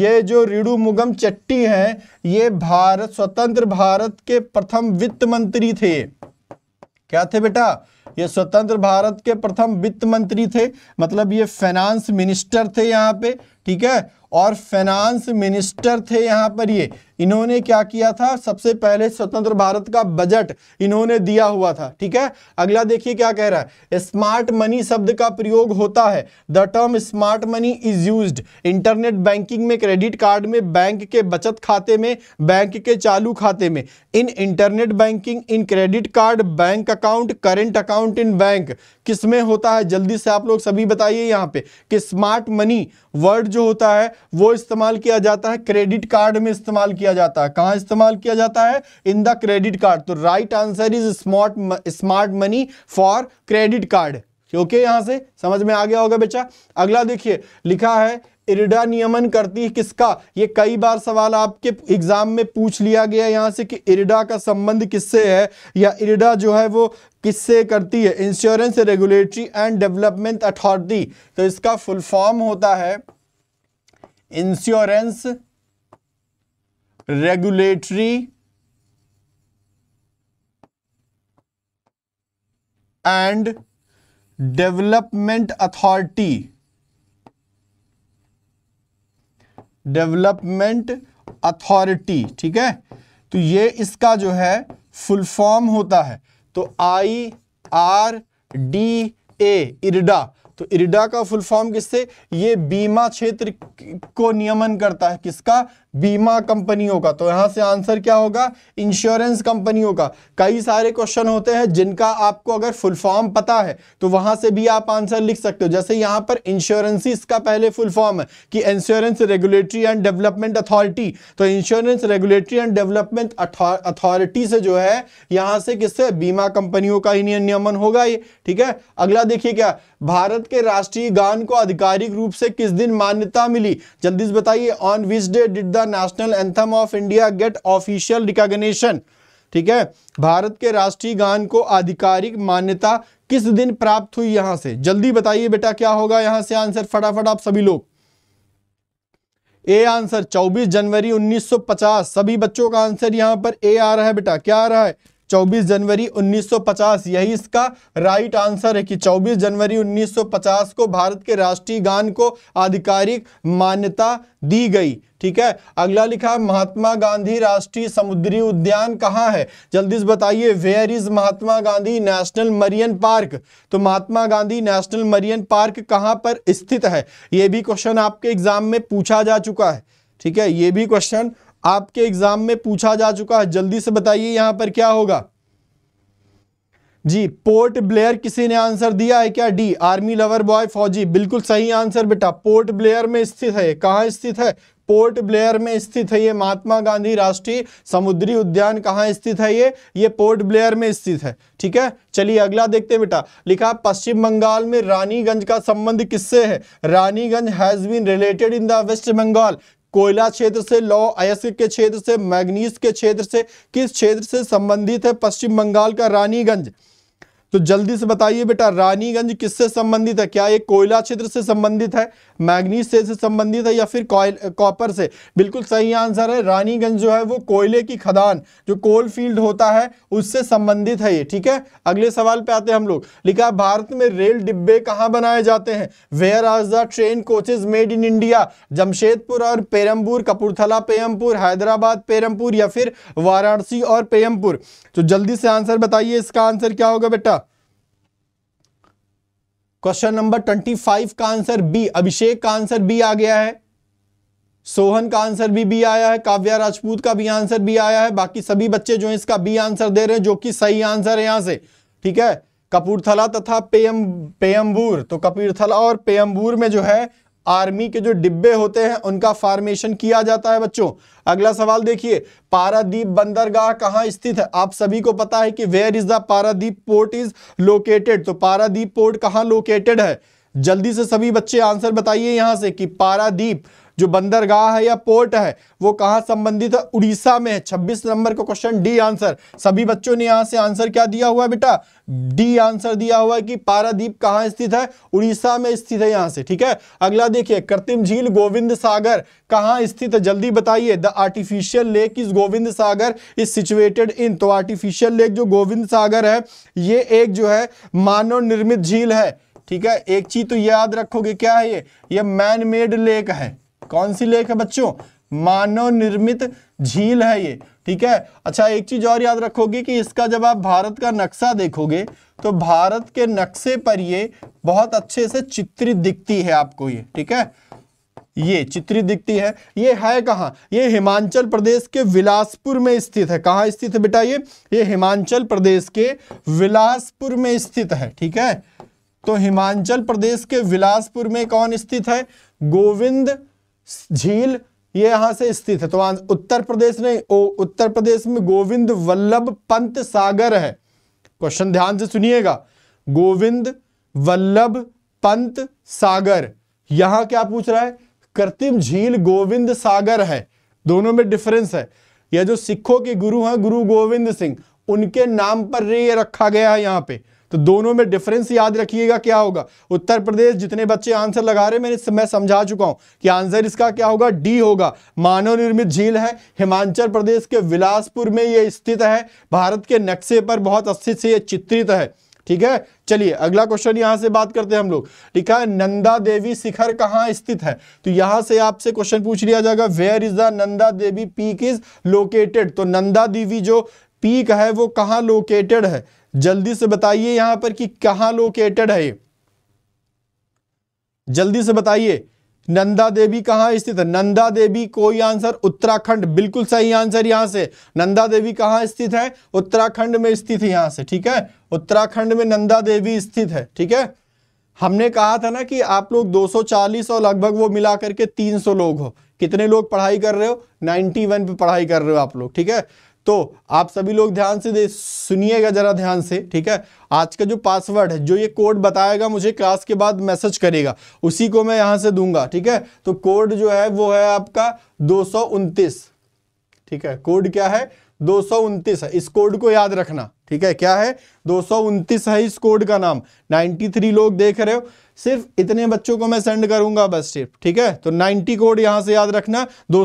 ये जो रिडू मुगम चट्टी हैं ये भारत स्वतंत्र भारत के प्रथम वित्त मंत्री थे क्या थे बेटा ये स्वतंत्र भारत के प्रथम वित्त मंत्री थे मतलब ये फाइनेंस मिनिस्टर थे यहाँ पे ठीक है और फाइनेंस मिनिस्टर थे यहाँ पर ये इन्होंने क्या किया था सबसे पहले स्वतंत्र भारत का बजट इन्होंने दिया हुआ था ठीक है अगला देखिए क्या कह रहा है स्मार्ट मनी शब्द का प्रयोग होता है the term smart money is use internet banking में क्रेडिट कार्ड में बैंक के बचत खाते में बैंक के चालू खाते में in internet banking in credit card bank account current account in bank किस में होता है जल्दी से आप लोग सभी बताइए यहाँ पे कि स्मार्ट मनी वर्ड जो होता है वो इस्तेमाल किया जाता है क्रेडिट कार्ड में इस्तेमाल किया जाता है कहाँ इस्तेमाल किया जाता है इन द क्रेडिट कार्ड तो right answer is smart smart money for credit card okay यहां से समझ में आ गया होगा बेचा अगला देखिए लिखा है इरिडा नियमन करती है किसका ये कई बार सवाल आपके एग्जाम में पूछ लिया गया यहाँ से कि इरिडा का संबंध किससे है या इरिडा जो है वो किससे करती है insurance regulatory and development authority तो इसका फुल फॉर्म होता है insurance regulatory and development authority development authority ठीक है तो ये इसका जो है फुल फॉर्म होता है तो I R D A IRDA तो इरिडा का फुल फॉर्म किससे ये बीमा क्षेत्र को नियमन करता है किसका बीमा कंपनियों का तो यहां से आंसर क्या होगा इंश्योरेंस कंपनियों का कई सारे क्वेश्चन होते हैं जिनका आपको अगर फुल फॉर्म पता है तो वहां से भी आप आंसर लिख सकते हो जैसे यहां पर इंश्योरेंस का पहले फुल फॉर्म है कि insurance regulatory and development authority तो insurance regulatory and development authority से जो है यहां से किससे बीमा कंपनियों का ही नियमन होगा ये ठीक है अगला देखिए क्या भारत के राष्ट्रीय गान को आधिकारिक रूप से किस दिन मान्यता मिली जल्दी से बताइए on which day did the the national anthem of India get official recognition ठीक है भारत के राष्ट्रीय गान को आधिकारिक मान्यता किस दिन प्राप्त हुई यहां से जल्दी बताइए बेटा क्या होगा यहां से आंसर फटाफट आप सभी लोग ए आंसर 24 जनवरी 1950 सभी बच्चों का आंसर यहां पर ए आ रहा है बेटा क्या आ रहा है 24 जनवरी 1950 यही इसका राइट आंसर है कि 24 जनवरी 1950 को भारत के राष्ट्रीय गान को आधिकारिक मान्यता दी गई ठीक है अगला लिखा महात्मा गांधी राष्ट्रीय समुद्री उद्यान कहाँ है जल्दी से बताइए where is Mahatma Gandhi national marine park तो Mahatma Gandhi national marine park कहाँ पर स्थित है ये भी क्वेश्चन आपके एग्जाम में पूछा जा चुका है ठीक है ये भी क्वेश्चन आपके एग्जाम में पूछा जा चुका है जल्दी से बताइए यहां पर क्या होगा जी पोर्ट ब्लेयर किसी ने आंसर दिया है क्या डी आर्मी लवर बॉय फौजी बिल्कुल सही आंसर बेटा पोर्ट ब्लेयर में स्थित है कहां स्थित है पोर्ट ब्लेयर में स्थित है ये महात्मा गांधी राष्ट्रीय समुद्री उद्यान कहाँ स्थित है ये ये पोर्ट ब्लेयर में स्थित है ठीक है चलिए अगला देखते हैं बेटा लिखा पश्चिम बंगाल में रानीगंज का संबंध किससे है Raniganj has been related in the west Bengal कोयला क्षेत्र से लौ अयस्क के क्षेत्र से मैग्नीस के क्षेत्र से किस क्षेत्र से संबंधित है पश्चिम बंगाल का रानीगंज तो जल्दी से बताइए बेटा रानीगंज किससे संबंधित है क्या ये कोयला क्षेत्र से संबंधित है मैग्नीज से संबंधित है या फिर कॉपर से बिल्कुल सही आंसर है रानीगंज जो है वो कोयले की खदान जो कोल फील्ड होता है उससे संबंधित है ये ठीक है अगले सवाल पे आते हैं हम लोग लिखा भारत में रेल डिब्बे कहाँ बनाए जाते हैं where are the train coaches made in India Jamshedpur और पेरमपुर कपूरथला पेयमपुर हैदराबाद पेरमपुर या फिर वाराणसी और पेयमपुर तो जल्दी से आंसर बताइए इसका आंसर क्या होगा बेटा क्वेश्चन नंबर ट्वेंटी फाइव का आंसर बी अभिषेक का आंसर बी आ गया है सोहन का आंसर भी बी आया है काव्या राजपूत का भी आंसर बी आया है बाकी सभी बच्चे जो है इसका बी आंसर दे रहे हैं जो कि सही आंसर है यहां से ठीक है कपूरथला तथा पेयम पेयम्बूर तो कपूरथला और पेयम्बूर में जो है आर्मी के जो डिब्बे होते हैं उनका फॉर्मेशन किया जाता है बच्चों अगला सवाल देखिए पारादीप बंदरगाह कहाँ स्थित है आप सभी को पता है कि where is the Paradip port is located तो पारादीप पोर्ट कहाँ लोकेटेड है जल्दी से सभी बच्चे आंसर बताइए यहाँ से कि पारादीप जो बंदरगाह है या पोर्ट है वो कहाँ संबंधित है उड़ीसा में है छब्बीस नंबर का क्वेश्चन डी आंसर सभी बच्चों ने यहाँ से आंसर क्या दिया हुआ है बेटा डी आंसर दिया हुआ है कि पारादीप कहाँ स्थित है उड़ीसा में स्थित है यहाँ से ठीक है अगला देखिए कृत्रिम झील गोविंद सागर कहाँ स्थित है जल्दी बताइए the artificial lake is Gobind Sagar is situated in तो आर्टिफिशियल लेक जो गोविंद सागर है ये एक जो है मानव निर्मित झील है ठीक है एक चीज तो याद रखोगे क्या है ये ये मैन मेड लेक है कौन सी लेक है बच्चों मानव निर्मित झील है ये ठीक है अच्छा एक चीज और याद रखोगे कि इसका जब आप भारत का नक्शा देखोगे तो भारत के नक्शे पर ये बहुत अच्छे से चित्रित दिखती है आपको ये ठीक है ये चित्रित दिखती है ये है कहाँ ये हिमाचल प्रदेश के विलासपुर में स्थित है कहाँ स्थित है बेटा ये ये हिमाचल प्रदेश के विलासपुर में स्थित है ठीक है तो हिमाचल प्रदेश के विलासपुर में कौन स्थित है गोविंद झील ये यहां से स्थित है तो उत्तर प्रदेश ने ओ उत्तर प्रदेश में गोविंद वल्लभ पंत सागर है क्वेश्चन ध्यान से सुनिएगा गोविंद वल्लभ पंत सागर यहां क्या पूछ रहा है कृत्रिम झील गोविंद सागर है दोनों में डिफरेंस है यह जो सिखों के गुरु हैं गुरु गोविंद सिंह उनके नाम पर ये रखा गया है यहाँ पे तो दोनों में डिफरेंस याद रखिएगा क्या होगा उत्तर प्रदेश जितने बच्चे आंसर लगा रहे मैंने मैं समझा चुका हूं कि आंसर इसका क्या होगा डी होगा मानव निर्मित झील है हिमाचल प्रदेश के विलासपुर में यह स्थित है भारत के नक्शे पर बहुत अच्छे से यह चित्रित है ठीक है चलिए अगला क्वेश्चन यहां से बात करते हैं हम लोग लिखा है नंदा देवी शिखर कहाँ स्थित है तो यहां से आपसे क्वेश्चन पूछ लिया जाएगा where is the Nanda Devi peak is located तो नंदा देवी जो पीक है वो कहाँ लोकेटेड है जल्दी से बताइए यहां पर कि कहां लोकेटेड है जल्दी से बताइए नंदा देवी कहां स्थित है नंदा देवी कोई आंसर उत्तराखंड बिल्कुल सही आंसर यहां से नंदा देवी कहां स्थित है उत्तराखंड में स्थित है यहां से ठीक है उत्तराखंड में नंदा देवी स्थित है ठीक है हमने कहा था ना कि आप लोग 240 और लगभग वो मिला करके 300 लोग हो कितने लोग पढ़ाई कर रहे हो 91 पे पढ़ाई कर रहे हो आप लोग ठीक है तो आप सभी लोग ध्यान से दे सुनिएगा जरा ध्यान से ठीक है आज का जो पासवर्ड है जो ये कोड बताएगा मुझे क्लास के बाद मैसेज करेगा उसी को मैं यहां से दूंगा ठीक है तो कोड जो है वो है आपका दो ठीक है कोड क्या है दो है इस कोड को याद रखना ठीक है क्या है दो है इस कोड का नाम 93 लोग देख रहे हो सिर्फ इतने बच्चों को मैं सेंड करूंगा बस सिर्फ ठीक है तो 90 कोड यहां से याद रखना दो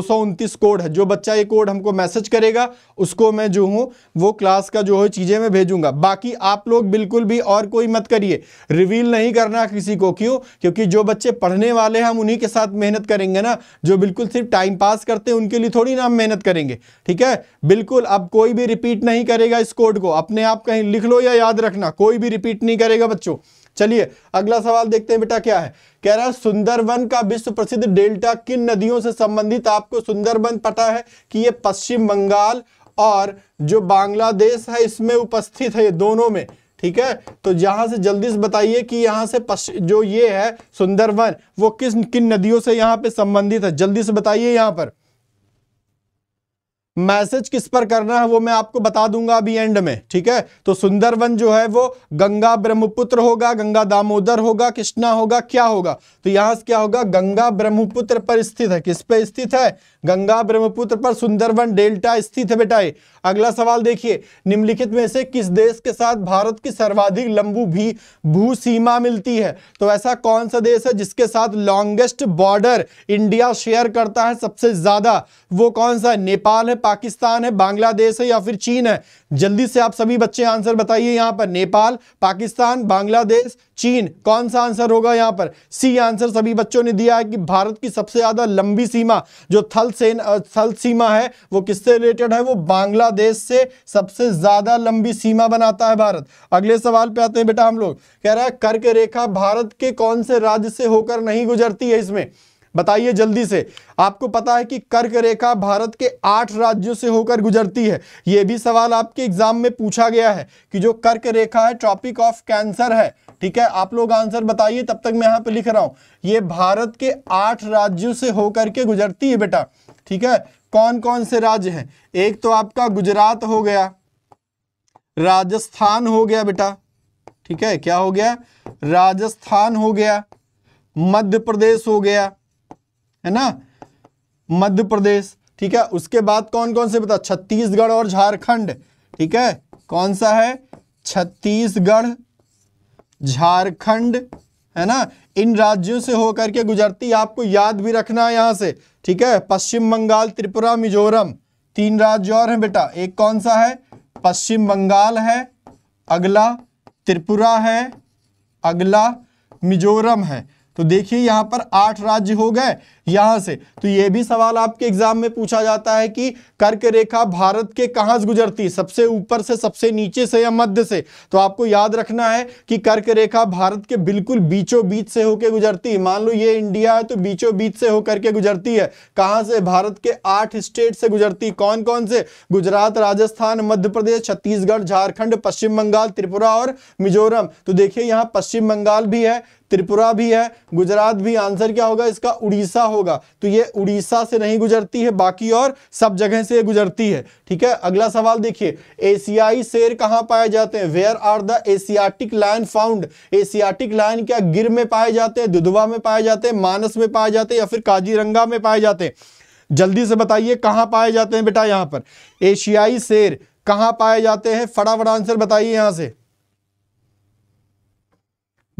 कोड है जो बच्चा ये कोड हमको मैसेज करेगा उसको मैं जो हूँ वो क्लास का जो है चीज़ें मैं भेजूंगा बाकी आप लोग बिल्कुल भी और कोई मत करिए रिवील नहीं करना किसी को क्यों क्योंकि जो बच्चे पढ़ने वाले हैं हम उन्हीं के साथ मेहनत करेंगे ना जो बिल्कुल सिर्फ टाइम पास करते हैं उनके लिए थोड़ी ना हम मेहनत करेंगे ठीक है बिल्कुल अब कोई भी रिपीट नहीं करेगा इस कोड को अपने आप कहीं लिख लो या याद रखना कोई भी रिपीट नहीं करेगा बच्चों चलिए अगला सवाल देखते हैं बेटा क्या है कह रहा है सुंदरवन का विश्व प्रसिद्ध डेल्टा किन नदियों से संबंधित आपको सुंदरवन पता है कि ये पश्चिम बंगाल और जो बांग्लादेश है इसमें उपस्थित है ये दोनों में ठीक है तो यहां से जल्दी से बताइए कि यहाँ से जो ये है सुंदरवन वो किस किन नदियों से यहाँ पे संबंधित है जल्दी से बताइए यहाँ पर मैसेज किस पर करना है वो मैं आपको बता दूंगा अभी एंड में ठीक है तो सुंदरवन जो है वो गंगा ब्रह्मपुत्र होगा गंगा दामोदर होगा कृष्णा होगा क्या होगा तो यहां से क्या होगा गंगा ब्रह्मपुत्र पर स्थित है किस पर स्थित है गंगा ब्रह्मपुत्र पर सुंदरवन डेल्टा स्थित है बेटा अगला सवाल देखिए निम्नलिखित में से किस देश के साथ भारत की सर्वाधिक लंबू भी भू सीमा मिलती है तो ऐसा कौन सा देश है जिसके साथ लॉन्गेस्ट बॉर्डर इंडिया शेयर करता है सबसे ज्यादा वो कौन सा है नेपाल है पाकिस्तान है बांग्लादेश है या फिर चीन है जल्दी से आप सभी बच्चे आंसर बताइए यहां पर नेपाल पाकिस्तान बांग्लादेश चीन कौन सा आंसर होगा यहां पर सी आंसर सभी बच्चों ने दिया है कि भारत की सबसे ज्यादा लंबी सीमा जो थल सेन थल सीमा है वो किससे रिलेटेड है वो बांग्लादेश से सबसे ज्यादा लंबी सीमा बनाता है भारत अगले सवाल पे आते हैं बेटा हम लोग कह रहा है कर्क रेखा भारत के कौन से राज्य से होकर नहीं गुजरती है इसमें बताइए जल्दी से आपको पता है कि कर्क रेखा भारत के आठ राज्यों से होकर गुजरती है ये भी सवाल आपके एग्जाम में पूछा गया है कि जो कर्क रेखा है ट्रॉपिक ऑफ कैंसर है ठीक है आप लोग आंसर बताइए तब तक मैं यहां पे लिख रहा हूं ये भारत के आठ राज्यों से होकर के गुजरती है बेटा ठीक है कौन कौन से राज्य हैं एक तो आपका गुजरात हो गया राजस्थान हो गया बेटा ठीक है क्या हो गया राजस्थान हो गया मध्य प्रदेश हो गया है ना मध्य प्रदेश ठीक है उसके बाद कौन कौन से बता छत्तीसगढ़ और झारखंड ठीक है कौन सा है छत्तीसगढ़ झारखंड है ना इन राज्यों से होकर के गुजरती आपको याद भी रखना है यहां से ठीक है पश्चिम बंगाल त्रिपुरा मिजोरम तीन राज्य और हैं बेटा एक कौन सा है पश्चिम बंगाल है अगला त्रिपुरा है अगला मिजोरम है तो देखिए यहां पर आठ राज्य हो गए यहां से तो यह भी सवाल आपके एग्जाम में पूछा जाता है कि कर्क रेखा भारत के कहां से गुजरती है सबसे ऊपर से सबसे नीचे से या मध्य से तो आपको याद रखना है कि कर्क रेखा भारत के बिल्कुल बीचों बीच से होकर गुजरती है मान लो ये इंडिया है तो बीचों बीच से होकर के गुजरती है कहां से भारत के आठ स्टेट से गुजरती कौन कौन से गुजरात राजस्थान मध्य प्रदेश छत्तीसगढ़ झारखंड पश्चिम बंगाल त्रिपुरा और मिजोरम तो देखिए यहां पश्चिम बंगाल भी है त्रिपुरा भी है गुजरात भी आंसर क्या होगा इसका उड़ीसा होगा होगा तो ये उड़ीसा से नहीं गुजरती है बाकी और सब जगह से गुजरती है ठीक है अगला सवाल देखिए एशियाई शेर कहाँ पाए जाते हैं where are the Asiatic lion found Asiatic lion क्या गिर में पाए जाते हैं दुधवा में पाए जाते हैं मानस में पाए जाते हैं या फिर काजीरंगा में पाए जाते हैं जल्दी से बताइए कहाँ पाए जाते हैं बेटा यहाँ पर एशियाई शेर कहाँ पाए जाते हैं फटाफट आंसर बताइए यहाँ से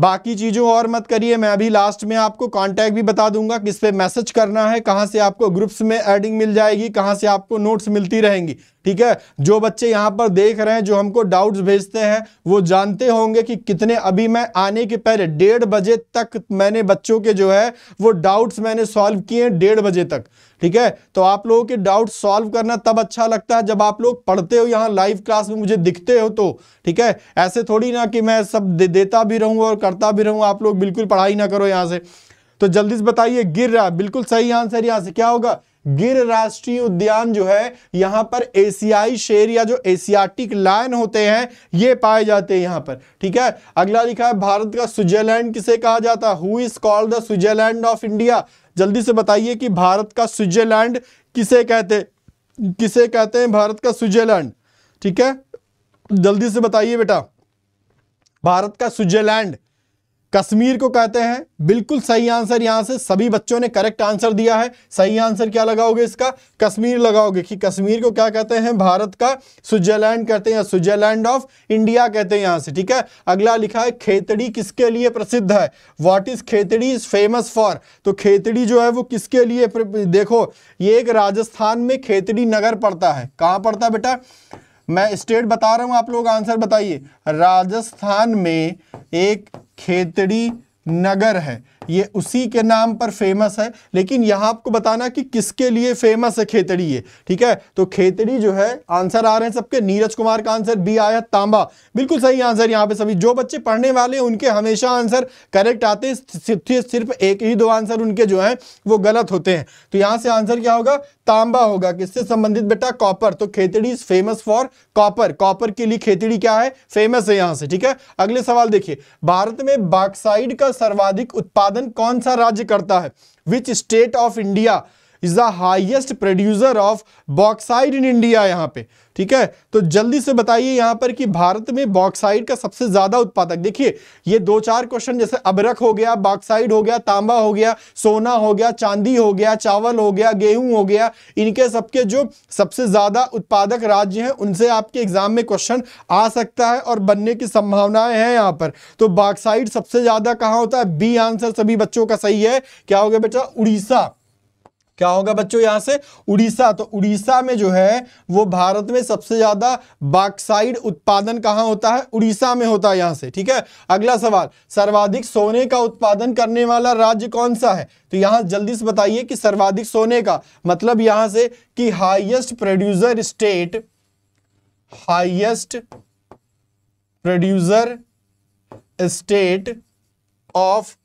बाकी चीज़ों और मत करिए मैं अभी लास्ट में आपको कांटेक्ट भी बता दूंगा किस पे मैसेज करना है कहाँ से आपको ग्रुप्स में एडिंग मिल जाएगी कहाँ से आपको नोट्स मिलती रहेंगी ठीक है जो बच्चे यहां पर देख रहे हैं जो हमको डाउट्स भेजते हैं वो जानते होंगे कि कितने अभी मैं आने के पहले डेढ़ बजे तक मैंने बच्चों के जो है वो डाउट्स मैंने सॉल्व किए हैं डेढ़ बजे तक ठीक है तो आप लोगों के डाउट सॉल्व करना तब अच्छा लगता है जब आप लोग पढ़ते हो यहाँ लाइव क्लास में मुझे दिखते हो तो ठीक है ऐसे थोड़ी ना कि मैं सब दे, देता भी रहूँ और करता भी रहूँ आप लोग बिल्कुल पढ़ाई ना करो यहाँ से तो जल्दी से बताइए गिर रहा बिल्कुल सही आंसर यहाँ से क्या होगा गिर राष्ट्रीय उद्यान जो है यहां पर एशियाई शेर या जो एशियाटिक लायन होते हैं ये पाए जाते हैं यहां पर ठीक है अगला लिखा है भारत का स्विट्जरलैंड किसे कहा जाता है who is called the Switzerland of India जल्दी से बताइए कि भारत का स्विट्जरलैंड किसे कहते किसे कहते हैं भारत का स्विट्जरलैंड ठीक है जल्दी से बताइए बेटा भारत का स्विट्जरलैंड कश्मीर को कहते हैं बिल्कुल सही आंसर यहां से सभी बच्चों ने करेक्ट आंसर दिया है सही आंसर क्या लगाओगे इसका कश्मीर लगाओगे कि कश्मीर को क्या कहते हैं भारत का स्विट्जरलैंड कहते हैं स्विट्जरलैंड ऑफ इंडिया कहते हैं यहां से ठीक है अगला लिखा है खेतड़ी किसके लिए प्रसिद्ध है what is Khetri is famous for तो खेतड़ी जो है वो किसके लिए देखो ये एक राजस्थान में खेतड़ी नगर पड़ता है कहाँ पड़ता है बेटा मैं स्टेट बता रहा हूं आप लोग आंसर बताइए राजस्थान में एक खेतड़ी नगर है ये उसी के नाम पर फेमस है लेकिन यहां आपको बताना कि किसके लिए फेमस है खेतड़ी ये ठीक है तो खेतड़ी जो है आंसर आ रहे हैं सबके नीरज कुमार का आंसर बी आया तांबा बिल्कुल सही आंसर यहां पे सभी जो बच्चे पढ़ने वाले हैं उनके हमेशा आंसर करेक्ट आते हैं सिर्फ एक ही दो आंसर उनके जो है वो गलत होते हैं तो यहां से आंसर क्या होगा तांबा होगा किससे संबंधित बेटा कॉपर तो Khetri is famous for copper copper के लिए खेतड़ी क्या है फेमस है यहां से ठीक है अगले सवाल देखिए भारत में बाक्साइड का सर्वाधिक उत्पादन साधन कौन सा राज्य करता है which state of India is the highest producer of bauxite in India यहाँ पे ठीक है तो जल्दी से बताइए यहाँ पर कि भारत में बॉक्साइड का सबसे ज्यादा उत्पादक देखिए ये दो चार क्वेश्चन जैसे अबरक हो गया बॉक्साइड हो गया तांबा हो गया सोना हो गया चांदी हो गया चावल हो गया गेहूं हो गया इनके सबके जो सबसे ज्यादा उत्पादक राज्य हैं उनसे आपके एग्जाम में क्वेश्चन आ सकता है और बनने की संभावनाएं हैं यहाँ पर तो बॉक्साइड सबसे ज्यादा कहाँ होता है बी आंसर सभी बच्चों का सही है क्या हो गया बेटा उड़ीसा क्या होगा बच्चों यहां से उड़ीसा तो उड़ीसा में जो है वो भारत में सबसे ज्यादा बाक्साइड उत्पादन कहां होता है उड़ीसा में होता है यहां से ठीक है अगला सवाल सर्वाधिक सोने का उत्पादन करने वाला राज्य कौन सा है तो यहां जल्दी से बताइए कि सर्वाधिक सोने का मतलब यहां से कि highest producer state highest producer state of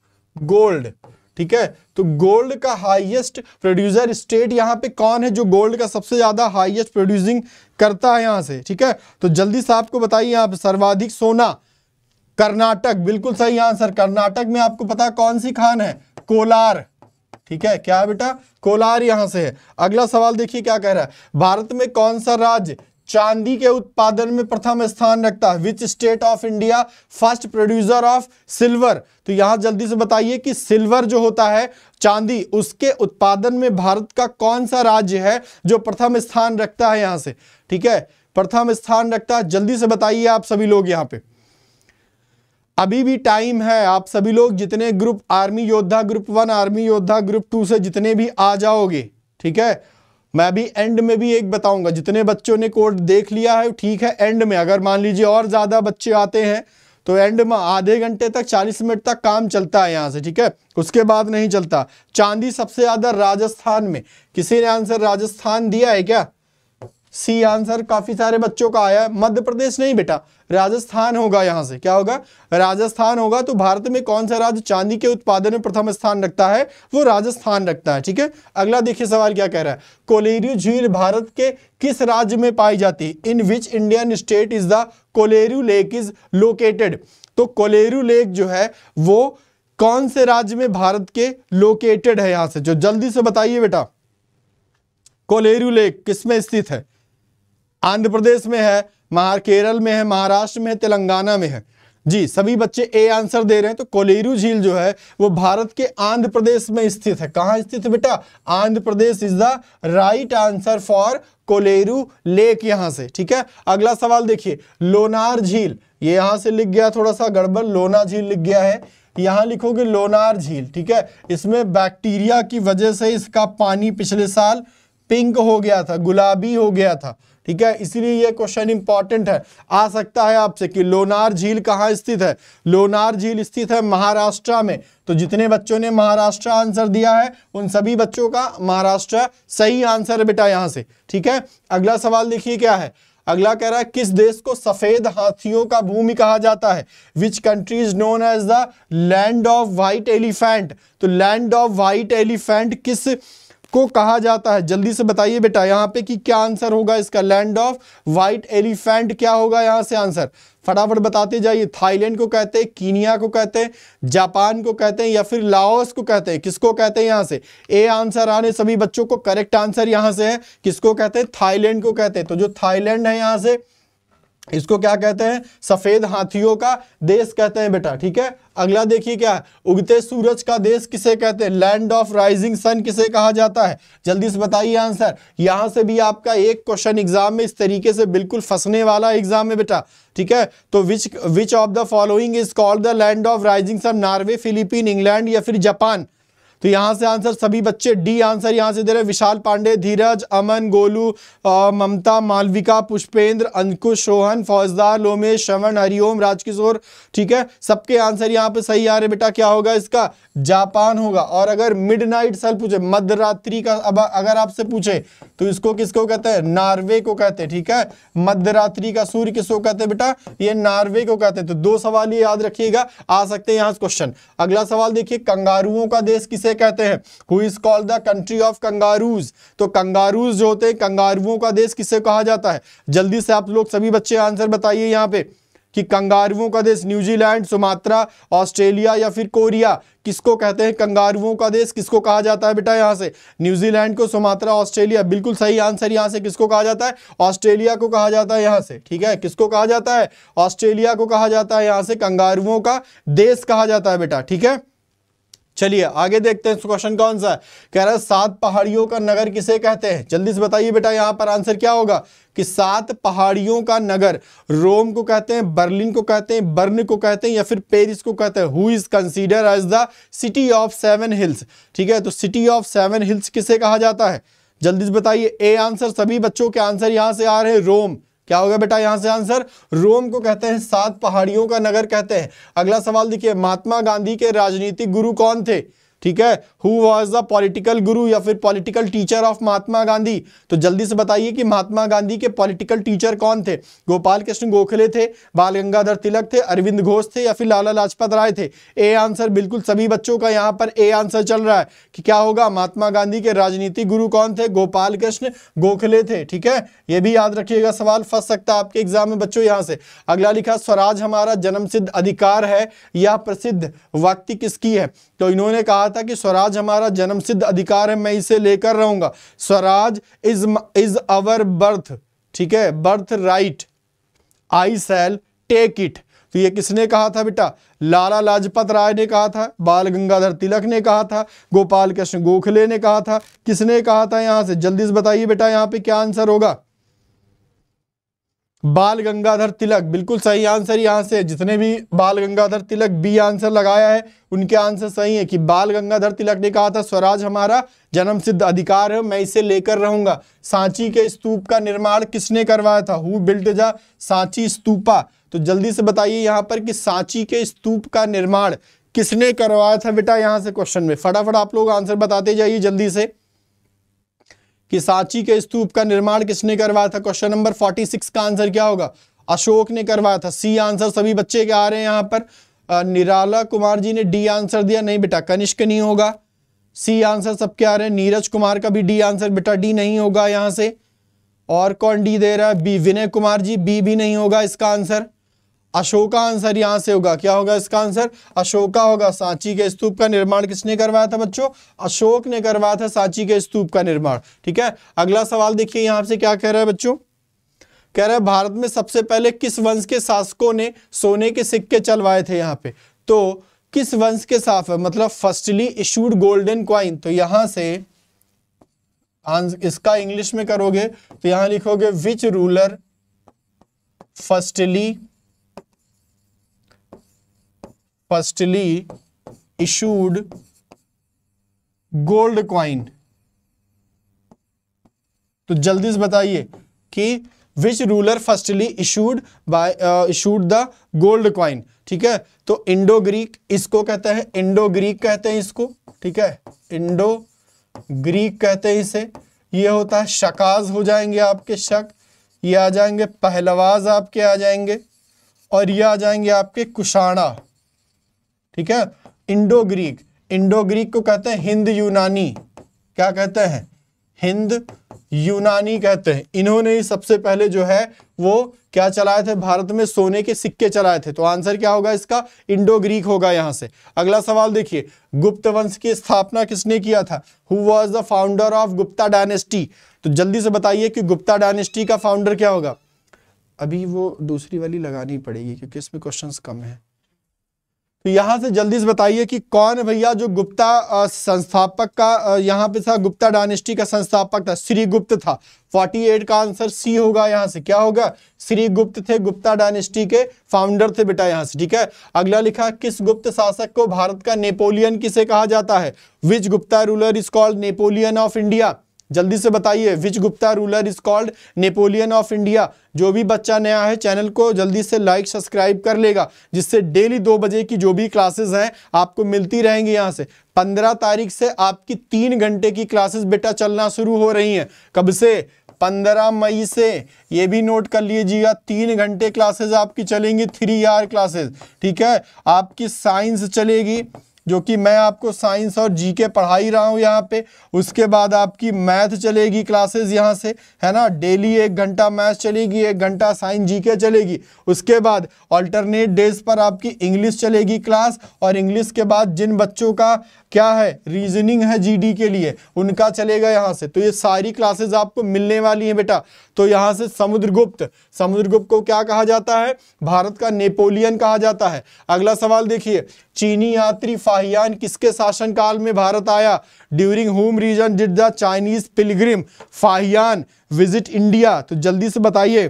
gold ठीक है तो गोल्ड का हाईएस्ट प्रोड्यूसर स्टेट यहाँ पे कौन है जो गोल्ड का सबसे ज़्यादा हाईएस्ट प्रोड्यूसिंग करता है यहां से ठीक है तो जल्दी से आपको बताइए यहां पर सर्वाधिक सोना कर्नाटक बिल्कुल सही आंसर कर्नाटक में आपको पता कौन सी खान है कोलार ठीक है क्या बेटा कोलार यहां से है अगला सवाल देखिए क्या कह रहा है भारत में कौन सा राज्य चांदी के उत्पादन में प्रथम स्थान रखता है which state of India first producer of silver तो यहां जल्दी से बताइए कि सिल्वर जो होता है चांदी उसके उत्पादन में भारत का कौन सा राज्य है जो प्रथम स्थान रखता है यहां से ठीक है प्रथम स्थान रखता है जल्दी से बताइए आप सभी लोग यहां पर अभी भी टाइम है आप सभी लोग जितने group army Yoddha group one army Yoddha group two से जितने भी आ जाओगे ठीक है मैं अभी एंड में भी एक बताऊंगा जितने बच्चों ने कोर्स देख लिया है ठीक है एंड में अगर मान लीजिए और ज़्यादा बच्चे आते हैं तो एंड में आधे घंटे तक 40 मिनट तक काम चलता है यहाँ से ठीक है उसके बाद नहीं चलता चांदी सबसे ज़्यादा राजस्थान में किसी ने आंसर राजस्थान दिया है क्या सी आंसर काफ़ी सारे बच्चों का आया है मध्य प्रदेश नहीं बेटा राजस्थान होगा यहाँ से क्या होगा राजस्थान होगा तो भारत में कौन सा राज्य चांदी के उत्पादन में प्रथम स्थान रखता है वो राजस्थान रखता है ठीक है अगला देखिए सवाल क्या कह रहा है कोलेरू झील भारत के किस राज्य में पाई जाती है in which Indian state is the Kolleru lake is located तो कोलेरू लेक जो है वो कौन से राज्य में भारत के लोकेटेड है यहाँ से जो जल्दी से बताइए बेटा कोलेरू लेक किस में स्थित है आंध्र प्रदेश में है महार केरल में है महाराष्ट्र में है तेलंगाना में है जी सभी बच्चे ए आंसर दे रहे हैं तो कोलेरू झील जो है वो भारत के आंध्र प्रदेश में स्थित है कहाँ स्थित है बेटा Andhra Pradesh is the right answer for Kolleru lake यहाँ से ठीक है अगला सवाल देखिए लोनार झील ये यहाँ से लिख गया थोड़ा सा गड़बड़ लोना झील लिख गया है यहाँ लिखोगे लोनार झील ठीक है इसमें बैक्टीरिया की वजह से इसका पानी पिछले साल पिंक हो गया था गुलाबी हो गया था ठीक है इसीलिए यह क्वेश्चन इंपॉर्टेंट है आ सकता है आपसे कि लोनार झील कहाँ स्थित है लोनार झील स्थित है महाराष्ट्र में तो जितने बच्चों ने महाराष्ट्र आंसर दिया है उन सभी बच्चों का महाराष्ट्र सही आंसर है बेटा यहाँ से ठीक है अगला सवाल देखिए क्या है अगला कह रहा है किस देश को सफेद हाथियों का भूमि कहा जाता है which country is known as the land of white elephant तो लैंड ऑफ व्हाइट एलिफेंट किस को कहा जाता है जल्दी से बताइए बेटा यहां पे कि क्या आंसर होगा इसका लैंड ऑफ व्हाइट एलिफेंट क्या होगा यहाँ से आंसर फटाफट बताते जाइए थाईलैंड को कहते हैं कीनिया को कहते हैं जापान को कहते हैं या फिर लाओस को कहते हैं किसको कहते हैं यहां से ए आंसर आने सभी बच्चों को करेक्ट आंसर यहां से है किसको कहते हैं थाईलैंड को कहते हैं तो जो थाईलैंड है यहाँ से इसको क्या कहते हैं सफेद हाथियों का देश कहते हैं बेटा ठीक है अगला देखिए क्या उगते सूरज का देश किसे कहते हैं लैंड ऑफ राइजिंग सन किसे कहा जाता है जल्दी से बताइए आंसर यहां से भी आपका एक क्वेश्चन एग्जाम में इस तरीके से बिल्कुल फंसने वाला एग्जाम है बेटा ठीक है तो which which of the following is called the land of rising sun Norway Philippine England या फिर जापान तो यहाँ से आंसर सभी बच्चे डी आंसर यहाँ से दे रहे विशाल पांडे धीरज अमन गोलू ममता मालविका पुष्पेंद्र अंकुश सोहन फौजदार लोमेश श्रवण हरिओम राजकिशोर ठीक है सबके आंसर यहाँ पे सही आ रहे बेटा क्या होगा इसका जापान होगा और अगर मिड नाइट सल पूछे मध्यरात्रि का अब अगर आपसे पूछे तो इसको किसको कहते हैं नार्वे को कहते हैं ठीक है मध्यरात्रि का सूर्य किसको कहते हैं बेटा ये नार्वे को कहते हैं तो दो सवाल ये याद रखिएगा आ सकते हैं यहाँ क्वेश्चन अगला सवाल देखिए कंगारुओं का देश किसे कहते हैं who is called the country of kangaroos तो कंगारूज जो होते हैं कंगारुओं का देश किसे कहा जाता है जल्दी से आप लोग सभी बच्चे आंसर बताइए यहाँ पे कि कंगारुओं का देश न्यूजीलैंड सुमात्रा ऑस्ट्रेलिया या फिर कोरिया किसको कहते हैं कंगारुओं का देश किसको कहा जाता है बेटा यहाँ से न्यूजीलैंड को सुमात्रा ऑस्ट्रेलिया बिल्कुल सही आंसर यहाँ से किसको कहा जाता है ऑस्ट्रेलिया को कहा जाता है यहाँ से ठीक है किसको कहा जाता है ऑस्ट्रेलिया को कहा जाता है यहाँ से कंगारुओं का देश कहा जाता है बेटा ठीक है चलिए आगे देखते हैं क्वेश्चन कौन सा है कह रहा है सात पहाड़ियों का नगर किसे कहते हैं जल्दी से बताइए बेटा यहां पर आंसर क्या होगा कि सात पहाड़ियों का नगर रोम को कहते हैं बर्लिन को कहते हैं बर्न को कहते हैं या फिर पेरिस को कहते हैं who is consider as the city of seven hills ठीक है तो सिटी ऑफ सेवन हिल्स किसे कहा जाता है जल्दी से बताइए ए आंसर सभी बच्चों के आंसर यहाँ से आ रहे हैं रोम क्या होगा बेटा यहां से आंसर रोम को कहते हैं सात पहाड़ियों का नगर कहते हैं अगला सवाल देखिए महात्मा गांधी के राजनीतिक गुरु कौन थे ठीक है who was the political guru या फिर political teacher of Mahatma Gandhi तो जल्दी से बताइए कि महात्मा गांधी के पॉलिटिकल टीचर कौन थे गोपाल कृष्ण गोखले थे बाल गंगाधर तिलक थे अरविंद घोष थे या फिर लाला लाजपत राय थे ए आंसर बिल्कुल सभी बच्चों का यहाँ पर ए आंसर चल रहा है कि क्या होगा महात्मा गांधी के राजनीतिक गुरु कौन थे गोपाल कृष्ण गोखले थे ठीक है ये भी याद रखिएगा सवाल फंस सकता है आपके एग्जाम में बच्चों यहाँ से अगला लिखा स्वराज हमारा जन्म अधिकार है यह प्रसिद्ध वाक्ति किसकी है तो इन्होंने कहा था कि स्वराज हमारा जन्म सिद्ध अधिकार है मैं इसे लेकर रहूंगा Swaraj is is our birth ठीक है birth right I shall take it तो ये किसने कहा था बेटा लाला लाजपत राय ने कहा था बाल गंगाधर तिलक ने कहा था गोपाल कृष्ण गोखले ने कहा था किसने कहा था यहां से जल्दी से बताइए बेटा यहां पे क्या आंसर होगा बाल गंगाधर तिलक बिल्कुल सही आंसर यहाँ से जितने भी बाल गंगाधर तिलक बी आंसर लगाया है उनके आंसर सही है कि बाल गंगाधर तिलक ने कहा था स्वराज हमारा जन्म सिद्ध अधिकार है मैं इसे लेकर रहूंगा सांची के स्तूप का निर्माण किसने करवाया था हु बिल्ट जा सांची स्तूपा तो जल्दी से बताइए यहाँ पर कि सांची के स्तूप का निर्माण किसने करवाया था बेटा यहाँ से क्वेश्चन में फटाफट आप लोग आंसर बताते जाइए जल्दी से कि सांची के स्तूप का निर्माण किसने करवाया था क्वेश्चन नंबर 46 का आंसर क्या होगा अशोक ने करवाया था सी आंसर सभी बच्चे के आ रहे हैं यहाँ पर निराला कुमार जी ने डी आंसर दिया नहीं बेटा कनिष्क नहीं होगा सी आंसर सबके आ रहे हैं नीरज कुमार का भी डी आंसर बेटा डी नहीं होगा यहाँ से और कौन डी दे रहा है बी विनय कुमार जी बी भी नहीं होगा इसका आंसर अशोका आंसर यहां से होगा क्या होगा इसका आंसर अशोका होगा सांची के स्तूप का निर्माण किसने करवाया था बच्चों अशोक ने करवाया था सांची के स्तूप का निर्माण ठीक है अगला सवाल देखिए यहां से क्या कह रहा है बच्चों कह रहा है भारत में सबसे पहले किस वंश के शासकों ने सोने के सिक्के चलवाए थे यहाँ पे तो किस वंश के साफ है मतलब फर्स्टली इशूड गोल्डन क्वाइन तो यहां से इसका इंग्लिश में करोगे तो यहां लिखोगे which ruler firstly firstly issued gold coin तो जल्दी से बताइए कि which ruler firstly issued by issued the gold coin ठीक है तो इंडो ग्रीक इसको कहते हैं इंडो ग्रीक कहते हैं इसको ठीक है इंडो ग्रीक कहते हैं इसे ये होता है शकाज हो जाएंगे आपके शक ये आ जाएंगे पहलवाज आपके आ जाएंगे और ये आ जाएंगे आपके कुशाणा ठीक है इंडो ग्रीक इंडो ग्रीक को कहते हैं हिंद यूनानी क्या कहते हैं हिंद यूनानी कहते हैं इन्होंने ही सबसे पहले जो है वो क्या चलाए थे भारत में सोने के सिक्के चलाए थे तो आंसर क्या होगा इसका इंडो ग्रीक होगा यहां से अगला सवाल देखिए गुप्त वंश की स्थापना किसने किया था who was the founder of Gupta dynasty तो जल्दी से बताइए कि गुप्ता डायनेस्टी का फाउंडर क्या होगा अभी वो दूसरी वाली लगानी पड़ेगी क्योंकि इसमें क्वेश्चन कम है तो यहाँ से जल्दी से बताइए कि कौन भैया जो गुप्ता संस्थापक का यहाँ पे था गुप्ता डायनेस्टी का संस्थापक था श्री गुप्त था 48 का आंसर सी होगा यहाँ से क्या होगा श्री गुप्त थे गुप्ता डायनेस्टी के फाउंडर थे बेटा यहाँ से ठीक है अगला लिखा किस गुप्त शासक को भारत का नेपोलियन किसे कहा जाता है which Gupta ruler is called Napoleon of India जल्दी से बताइए which Gupta ruler is called Napoleon of India जो भी बच्चा नया है चैनल को जल्दी से लाइक सब्सक्राइब कर लेगा जिससे डेली दो बजे की जो भी क्लासेस हैं आपको मिलती रहेंगी यहाँ से पंद्रह तारीख से आपकी तीन घंटे की क्लासेस बेटा चलना शुरू हो रही हैं कब से पंद्रह मई से ये भी नोट कर लीजिएगा तीन घंटे क्लासेज आपकी चलेंगी थ्री आर क्लासेज ठीक है आपकी साइंस चलेगी जो कि मैं आपको साइंस और जी के पढ़ा ही रहा हूँ यहाँ पे उसके बाद आपकी मैथ चलेगी क्लासेस यहाँ से है ना डेली एक घंटा मैथ चलेगी एक घंटा साइंस जी के चलेगी उसके बाद ऑल्टरनेट डेज पर आपकी इंग्लिश चलेगी क्लास और इंग्लिश के बाद जिन बच्चों का क्या है रीजनिंग है जी के लिए उनका चलेगा यहाँ से तो ये सारी क्लासेज आपको मिलने वाली हैं बेटा तो यहाँ से समुद्रगुप्त समुद्रगुप्त को क्या कहा जाता है भारत का नेपोलियन कहा जाता है अगला सवाल देखिए चीनी यात्री शाहियान किसके शासनकाल में भारत आया during whom reign did the Chinese pilgrim Fahien visit India तो जल्दी से बताइए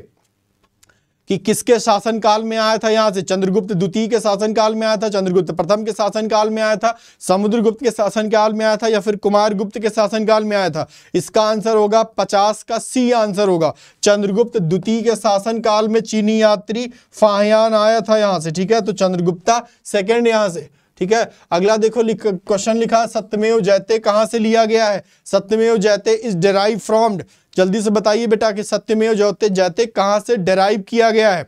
कि किसके शासनकाल में आया था यहाँ से चंद्रगुप्त द्वितीय के शासनकाल में आया था चंद्रगुप्त प्रथम के शासनकाल में आया था समुद्रगुप्त के शासनकाल में आया था या फिर कुमार गुप्त के शासनकाल में आया था इसका आंसर होगा पचास का सी आंसर होगा चंद्रगुप्त द्वितीय के शासनकाल में चीनी यात्री फाहयान आया था यहाँ से ठीक है तो चंद्रगुप्ता सेकेंड यहाँ से ठीक है अगला देखो क्वेश्चन लिखा सत्यमेव जयते कहाँ से लिया गया है सत्यमेव जयते इज डेराइव फ्रॉम्ड जल्दी से बताइए बेटा कि सत्यमेव जयते जयते कहाँ से डेराइव किया गया है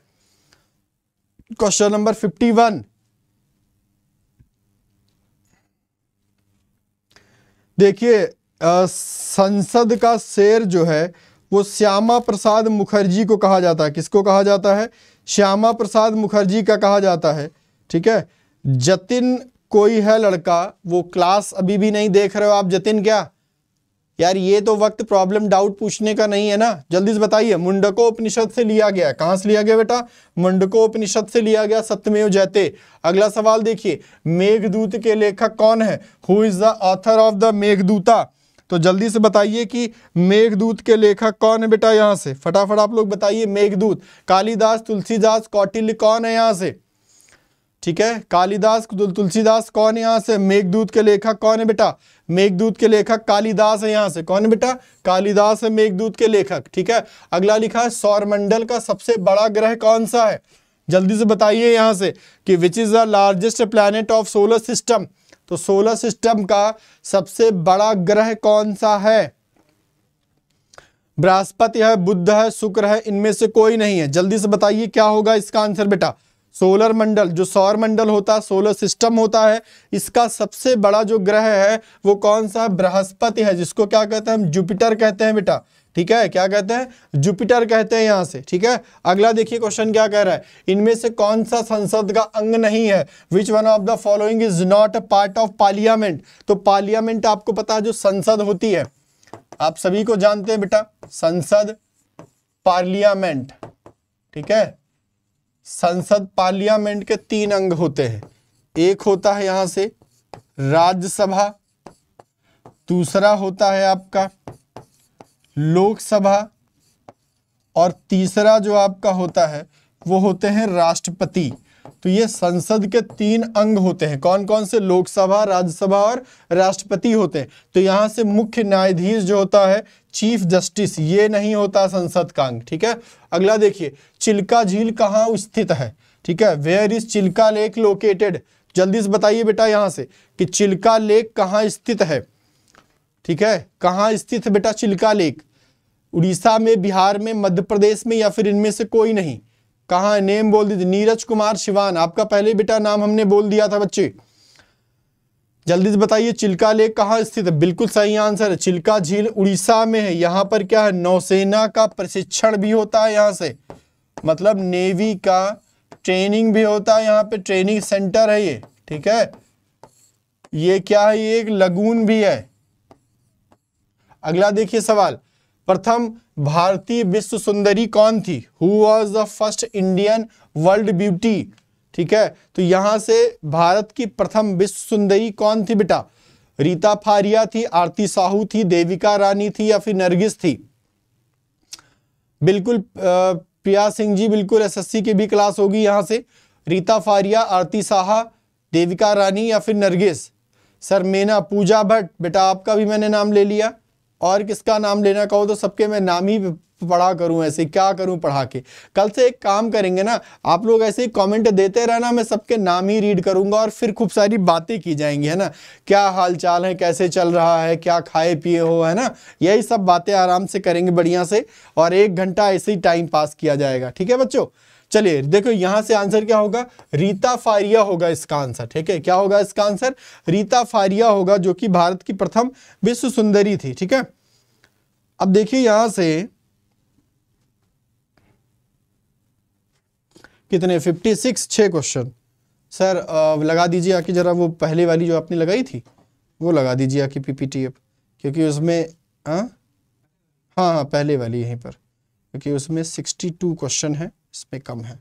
क्वेश्चन नंबर फिफ्टी वन देखिए संसद का शेर जो है वो श्यामा प्रसाद मुखर्जी को कहा जाता है किसको कहा जाता है श्यामा प्रसाद मुखर्जी का कहा जाता है ठीक है जतिन कोई है लड़का वो क्लास अभी भी नहीं देख रहे हो आप जतिन क्या यार ये तो वक्त प्रॉब्लम डाउट पूछने का नहीं है ना जल्दी से बताइए मुंडको उपनिषद से लिया गया कहाँ से लिया गया बेटा मुंडको उपनिषद से लिया गया सत्यमेव जयते अगला सवाल देखिए मेघदूत के लेखक कौन है who is the author of the Meghaduta तो जल्दी से बताइए कि मेघदूत के लेखक कौन है बेटा यहाँ से फटाफट आप लोग बताइए मेघदूत कालीदास तुलसीदास कौटिल्य कौन है यहाँ से ठीक है कालिदास तुलसीदास कौन है यहां से मेघदूत के लेखक कौन है बेटा मेघदूत के लेखक कालिदास है यहां से कौन है बेटा कालिदास है मेघदूत के लेखक ठीक है अगला लिखा है सौरमंडल का सबसे बड़ा ग्रह कौन सा है जल्दी से बताइए यहां से कि which is the largest planet of solar system तो सोलर सिस्टम का सबसे बड़ा ग्रह कौन सा है बृहस्पति है बुद्ध है शुक्र है इनमें से कोई नहीं है जल्दी से बताइए क्या होगा इसका आंसर बेटा सोलर मंडल जो सौर मंडल होता है सोलर सिस्टम होता है इसका सबसे बड़ा जो ग्रह है वो कौन सा बृहस्पति है जिसको क्या कहते हैं हम जुपिटर कहते हैं बेटा ठीक है क्या कहते हैं जुपिटर कहते हैं यहां से ठीक है अगला देखिए क्वेश्चन क्या कह रहा है इनमें से कौन सा संसद का अंग नहीं है which one of the following is not a part of parliament तो पार्लियामेंट आपको पता है जो संसद होती है आप सभी को जानते हैं बेटा संसद पार्लियामेंट ठीक है संसद पार्लियामेंट के तीन अंग होते हैं एक होता है यहां से राज्यसभा दूसरा होता है आपका लोकसभा और तीसरा जो आपका होता है वो होते हैं राष्ट्रपति तो ये संसद के तीन अंग होते हैं कौन कौन से लोकसभा राज्यसभा और राष्ट्रपति होते हैं तो यहाँ से मुख्य न्यायाधीश जो होता है चीफ जस्टिस ये नहीं होता संसद का अंग ठीक है अगला देखिए चिल्का झील कहाँ स्थित है ठीक है where is Chilika lake located जल्दी से बताइए बेटा यहाँ से कि चिल्का लेक कहाँ स्थित है ठीक है कहाँ स्थित है बेटा चिल्का लेक उड़ीसा में बिहार में मध्य प्रदेश में या फिर इनमें से कोई नहीं कहा नेम बोल दीजिए नीरज कुमार शिवान आपका पहले बेटा नाम हमने बोल दिया था बच्चे जल्दी से बताइए चिल्का लेक कहाँ स्थित है बिल्कुल सही आंसर है चिल्का झील उड़ीसा में है यहाँ पर क्या है नौसेना का प्रशिक्षण भी होता है यहाँ से मतलब नेवी का ट्रेनिंग भी होता है यहाँ पे ट्रेनिंग सेंटर है ये ठीक है ये क्या है ये एक लगून भी है अगला देखिए सवाल प्रथम भारतीय विश्व सुंदरी कौन थी who was the first Indian world beauty ठीक है तो यहां से भारत की प्रथम विश्व सुंदरी कौन थी बेटा रीता फारिया थी आरती साहू थी देविका रानी थी या फिर नरगिस थी बिल्कुल प्रिया सिंह जी बिल्कुल एसएससी की भी क्लास होगी यहाँ से रीता फारिया आरती साहा देविका रानी या फिर नरगिस सर मेना पूजा भट्ट बेटा आपका भी मैंने नाम ले लिया और किसका नाम लेना कहो तो सबके मैं नाम ही पढ़ा करूं ऐसे क्या करूं पढ़ा के कल से एक काम करेंगे ना आप लोग ऐसे ही कॉमेंट देते रहना मैं सबके नाम ही रीड करूंगा और फिर खूब सारी बातें की जाएंगी है ना क्या हाल चाल है कैसे चल रहा है क्या खाए पिए हो है ना यही सब बातें आराम से करेंगे बढ़िया से और एक घंटा ऐसे ही टाइम पास किया जाएगा ठीक है बच्चों चलिए देखो यहां से आंसर क्या होगा रीता फारिया होगा इसका आंसर ठीक है क्या होगा इसका आंसर रीता फारिया होगा जो कि भारत की प्रथम विश्व सुंदरी थी ठीक है अब देखिए यहां से कितने 56 सिक्स छ क्वेश्चन सर आ, लगा दीजिए आके जरा वो पहले वाली जो आपने लगाई थी वो लगा दीजिए आके पीपीटी अब क्योंकि उसमें हाँ हाँ हाँ पहले वाली यहीं पर क्योंकि उसमें 62 क्वेश्चन है इसमें कम है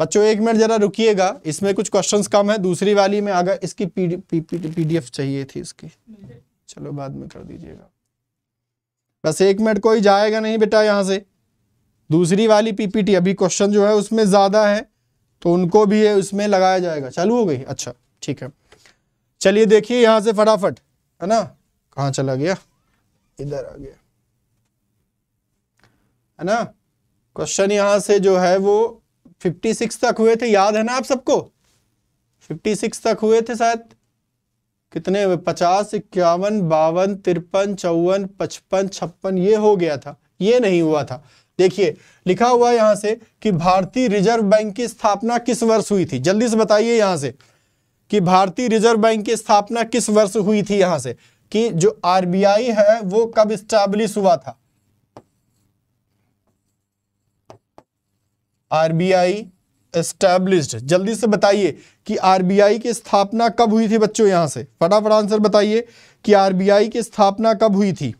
बच्चों एक मिनट जरा रुकिएगा इसमें कुछ क्वेश्चंस कम है दूसरी वाली में अगर इसकी पी, पी, पीडीएफ चाहिए थी इसकी चलो बाद में कर दीजिएगा बस एक मिनट कोई जाएगा नहीं बेटा यहाँ से दूसरी वाली पीपीटी अभी क्वेश्चन जो है उसमें ज़्यादा है तो उनको भी है उसमें लगाया जाएगा चालू हो गई अच्छा ठीक है चलिए देखिए यहाँ से फटाफट है ना कहा चला गया इधर आ गया है ना क्वेश्चन यहाँ से जो है वो 56 तक हुए थे याद है ना आप सबको 56 तक हुए थे शायद कितने हुए पचास इक्यावन बावन तिरपन चौवन पचपन छप्पन ये हो गया था ये नहीं हुआ था देखिए लिखा हुआ यहाँ से कि भारतीय रिजर्व बैंक की स्थापना किस वर्ष हुई थी जल्दी से बताइए यहाँ से कि भारतीय रिजर्व बैंक की स्थापना किस वर्ष हुई थी यहाँ से कि जो आरबीआई है वो कब स्टैब्लिश हुआ था आरबीआई एस्टैब्लिश्ड जल्दी से बताइए कि आरबीआई की स्थापना कब हुई थी बच्चों यहां से फटाफट आंसर बताइए कि आरबीआई की स्थापना कब हुई थी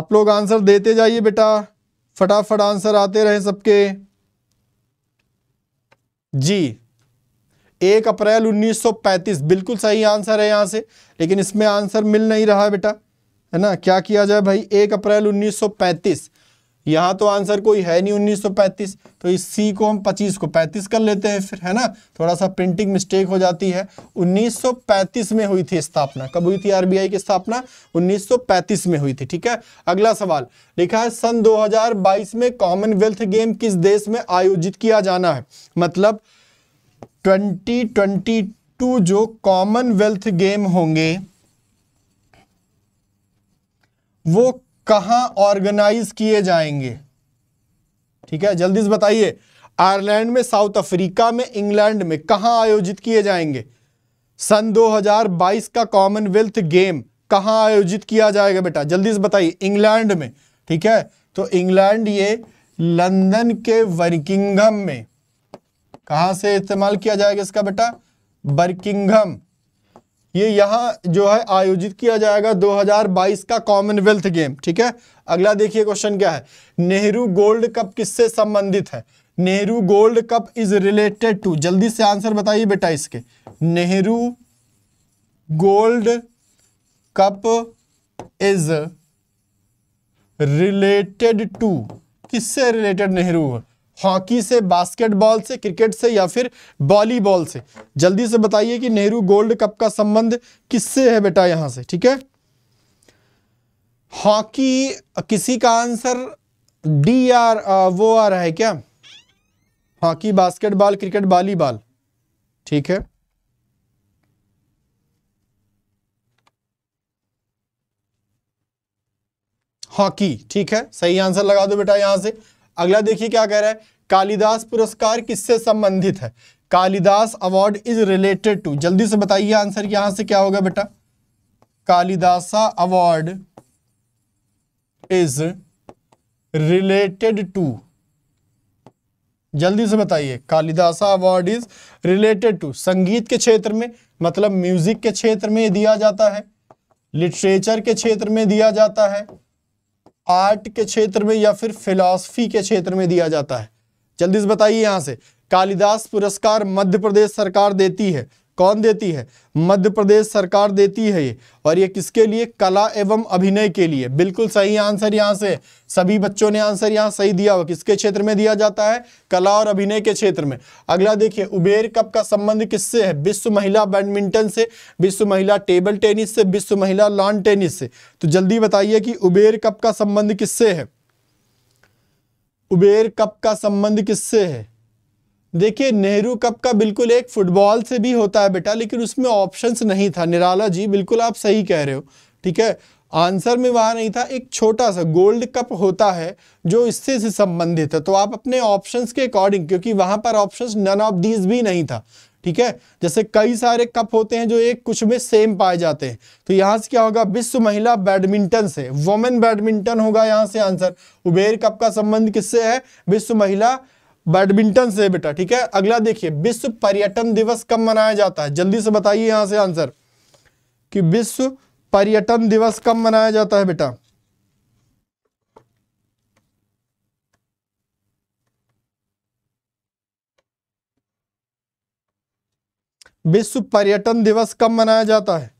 आप लोग आंसर देते जाइए बेटा फटाफट आंसर आते रहे सबके जी एक अप्रैल 1935 बिल्कुल सही आंसर है यहां से लेकिन इसमें आंसर मिल नहीं रहा है बेटा है ना क्या किया जाए भाई एक अप्रैल यहाँ तो आंसर कोई है नहीं 1935 तो इस सी को हम 25 को 35 कर लेते हैं फिर है ना थोड़ा सा प्रिंटिंग मिस्टेक हो जाती है 1935 में हुई थी स्थापना कब हुई थी आरबीआई की स्थापना 1935 में हुई थी ठीक है अगला सवाल लिखा है सन 2022 में कॉमनवेल्थ गेम किस देश में आयोजित किया जाना है मतलब ट्वेंटी जो कॉमनवेल्थ गेम होंगे वो कहां ऑर्गेनाइज किए जाएंगे ठीक है जल्दी से बताइए आयरलैंड में साउथ अफ्रीका में इंग्लैंड में कहां आयोजित किए जाएंगे सन 2022 का कॉमनवेल्थ गेम कहाँ आयोजित किया जाएगा बेटा जल्दी से बताइए इंग्लैंड में ठीक है तो इंग्लैंड ये लंदन के वर्किंगम में कहा से इस्तेमाल किया जाएगा इसका बेटा बर्किंगम ये यहाँ जो है आयोजित किया जाएगा 2022 का कॉमनवेल्थ गेम ठीक है अगला देखिए क्वेश्चन क्या है नेहरू गोल्ड कप किससे संबंधित है Nehru gold cup is related to जल्दी से आंसर बताइए बेटा इसके Nehru gold cup is related to किससे रिलेटेड नेहरू हॉकी से बास्केटबॉल से क्रिकेट से या फिर वॉलीबॉल से जल्दी से बताइए कि नेहरू गोल्ड कप का संबंध किससे है बेटा यहां से ठीक है हॉकी किसी का आंसर डी आर वो आ रहा है क्या हॉकी बास्केटबॉल क्रिकेट वॉलीबॉल ठीक है हॉकी ठीक है सही आंसर लगा दो बेटा यहां से अगला देखिए क्या कह रहा है कालिदास पुरस्कार किससे संबंधित है Kalidas award is related to जल्दी से बताइए आंसर यहां से क्या होगा बेटा Kalidasa award is related to जल्दी से बताइए Kalidasa award is related to संगीत के क्षेत्र में मतलब म्यूजिक के क्षेत्र में दिया जाता है लिटरेचर के क्षेत्र में दिया जाता है आर्ट के क्षेत्र में या फिर फिलॉसफी के क्षेत्र में दिया जाता है जल्दी से बताइए यहां से कालिदास पुरस्कार मध्य प्रदेश सरकार देती है कौन देती है मध्य प्रदेश सरकार देती है ये और ये किसके लिए कला एवं अभिनय के लिए बिल्कुल सही आंसर यहाँ से सभी बच्चों ने आंसर यहाँ सही दिया हुआ किसके क्षेत्र में दिया जाता है कला और अभिनय के क्षेत्र में अगला देखिए उबेर कप का संबंध किससे है विश्व महिला बैडमिंटन से विश्व महिला टेबल टेनिस से विश्व महिला लॉन टेनिस से तो जल्दी बताइए कि उबेर कप का संबंध किससे है उबेर कप का संबंध किससे है देखिए नेहरू कप का बिल्कुल एक फुटबॉल से भी होता है बेटा लेकिन उसमें ऑप्शंस नहीं था निराला जी बिल्कुल आप सही कह रहे हो ठीक है आंसर में वहाँ नहीं था एक छोटा सा गोल्ड कप होता है जो इससे से संबंधित है तो आप अपने ऑप्शंस के अकॉर्डिंग क्योंकि वहाँ पर ऑप्शंस नन ऑफ दीज भी नहीं था ठीक है जैसे कई सारे कप होते हैं जो एक कुछ में सेम पाए जाते हैं तो यहाँ से क्या होगा विश्व महिला बैडमिंटन से वोमेन बैडमिंटन होगा यहाँ से आंसर उबेर कप का संबंध किससे है विश्व महिला बैडमिंटन से बेटा ठीक है अगला देखिए विश्व पर्यटन दिवस कब मनाया जाता है जल्दी से बताइए यहां से आंसर कि विश्व पर्यटन दिवस कब मनाया जाता है बेटा विश्व पर्यटन दिवस कब मनाया जाता है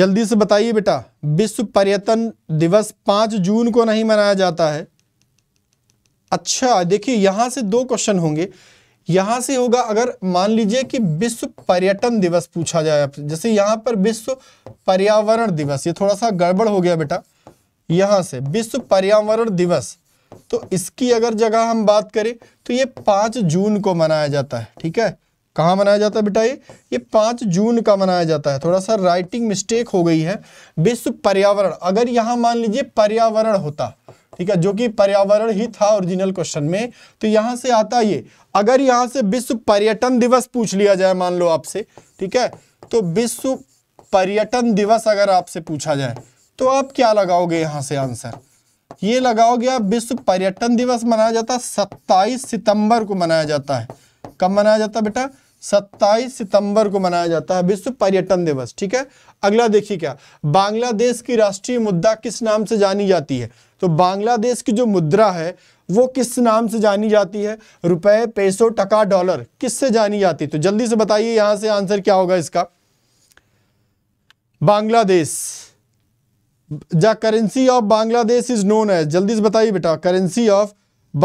जल्दी से बताइए बेटा विश्व पर्यटन दिवस पांच जून को नहीं मनाया जाता है अच्छा देखिए यहां से दो क्वेश्चन होंगे यहां से होगा अगर मान लीजिए कि विश्व पर्यटन दिवस पूछा जाए आपसे जैसे यहां पर विश्व पर्यावरण दिवस ये थोड़ा सा गड़बड़ हो गया बेटा यहां से विश्व पर्यावरण दिवस तो इसकी अगर जगह हम बात करें तो ये पांच जून को मनाया जाता है ठीक है कहा मनाया जाता है बेटा ये ये पांच जून का मनाया जाता है थोड़ा सा राइटिंग मिस्टेक हो गई है विश्व पर्यावरण अगर यहां मान लीजिए पर्यावरण होता ठीक है जो कि पर्यावरण ही था ओरिजिनल क्वेश्चन में तो यहाँ से आता ये अगर यहाँ से विश्व पर्यटन दिवस पूछ लिया जाए मान लो आपसे ठीक है तो विश्व पर्यटन दिवस अगर आपसे पूछा जाए तो आप क्या लगाओगे यहां से आंसर ये लगाओगे आप विश्व पर्यटन दिवस मनाया जाता है सत्ताईस सितंबर को मनाया जाता है कब मनाया जाता है बेटा सत्ताईस सितंबर को मनाया जाता है विश्व पर्यटन दिवस ठीक है अगला देखिए क्या बांग्लादेश की राष्ट्रीय मुद्दा किस नाम से जानी जाती है तो बांग्लादेश की जो मुद्रा है वो किस नाम से जानी जाती है रुपए पैसो टका डॉलर किससे जानी जाती है तो जल्दी से बताइए यहां से आंसर क्या होगा इसका Bangladesh currency of Bangladesh is known as जल्दी से बताइए बेटा currency of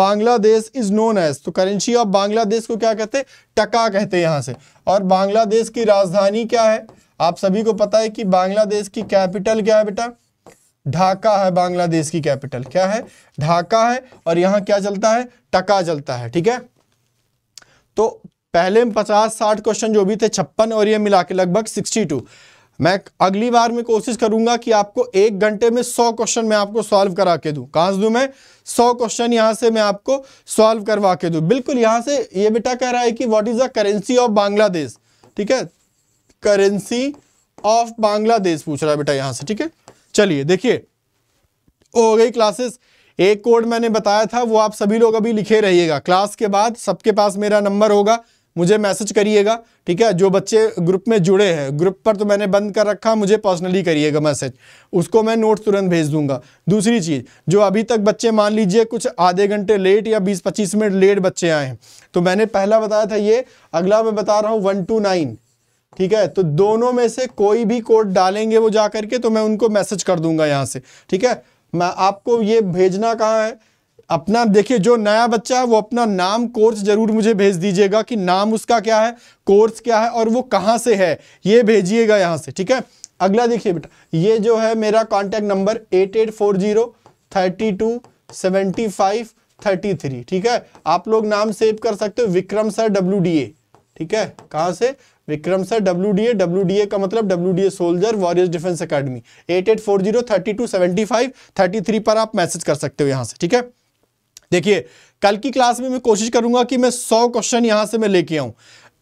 Bangladesh is known as तो करेंसी ऑफ बांग्लादेश को क्या कहते हैं टका कहते हैं से और बांग्लादेश की राजधानी क्या है आप सभी को पता है कि बांग्लादेश की कैपिटल क्या है बेटा ढाका है बांग्लादेश की कैपिटल क्या है ढाका है और यहां क्या चलता है टका चलता है ठीक है तो पहले पचास साठ क्वेश्चन जो भी थे छप्पन और ये मिला के लगभग सिक्सटी टू मैं अगली बार में कोशिश करूंगा कि आपको एक घंटे में सौ क्वेश्चन मैं आपको सॉल्व करा के दूं कहां से दू मैं सौ क्वेश्चन यहां से मैं आपको सॉल्व करवा के दूं बिल्कुल यहां से ये बेटा कह रहा है कि what is the currency of Bangladesh ठीक है करेंसी ऑफ बांग्लादेश पूछ रहा है बेटा यहां से ठीक है चलिए देखिए हो गई क्लासेस एक कोड मैंने बताया था वो आप सभी लोग अभी लिखे रहिएगा क्लास के बाद सबके पास मेरा नंबर होगा मुझे मैसेज करिएगा ठीक है जो बच्चे ग्रुप में जुड़े हैं ग्रुप पर तो मैंने बंद कर रखा मुझे पर्सनली करिएगा मैसेज उसको मैं नोट तुरंत भेज दूंगा दूसरी चीज़ जो अभी तक बच्चे मान लीजिए कुछ आधे घंटे लेट या 20-25 मिनट लेट बच्चे आए हैं तो मैंने पहला बताया था ये अगला मैं बता रहा हूँ वन टू नाइन ठीक है तो दोनों में से कोई भी कोड डालेंगे वो जा करके तो मैं उनको मैसेज कर दूंगा यहाँ से ठीक है मैं आपको ये भेजना कहाँ है अपना देखिए जो नया बच्चा है वो अपना नाम कोर्स जरूर मुझे भेज दीजिएगा कि नाम उसका क्या है कोर्स क्या है और वो कहाँ से है ये भेजिएगा यहाँ से ठीक है अगला देखिए बेटा ये जो है मेरा contact number eight eight four zero thirty two seventy five thirty three ठीक है आप लोग नाम सेव कर सकते हो Vikram sir W D A ठीक है कहां से Vikram sir W D A W D A का मतलब W D A soldier warriors defence academy eight eight four zero thirty two seventy five thirty three पर आप मैसेज कर सकते हो यहां से ठीक है देखिए कल की क्लास में मैं कोशिश करूंगा कि मैं सौ क्वेश्चन यहां से मैं लेके आऊं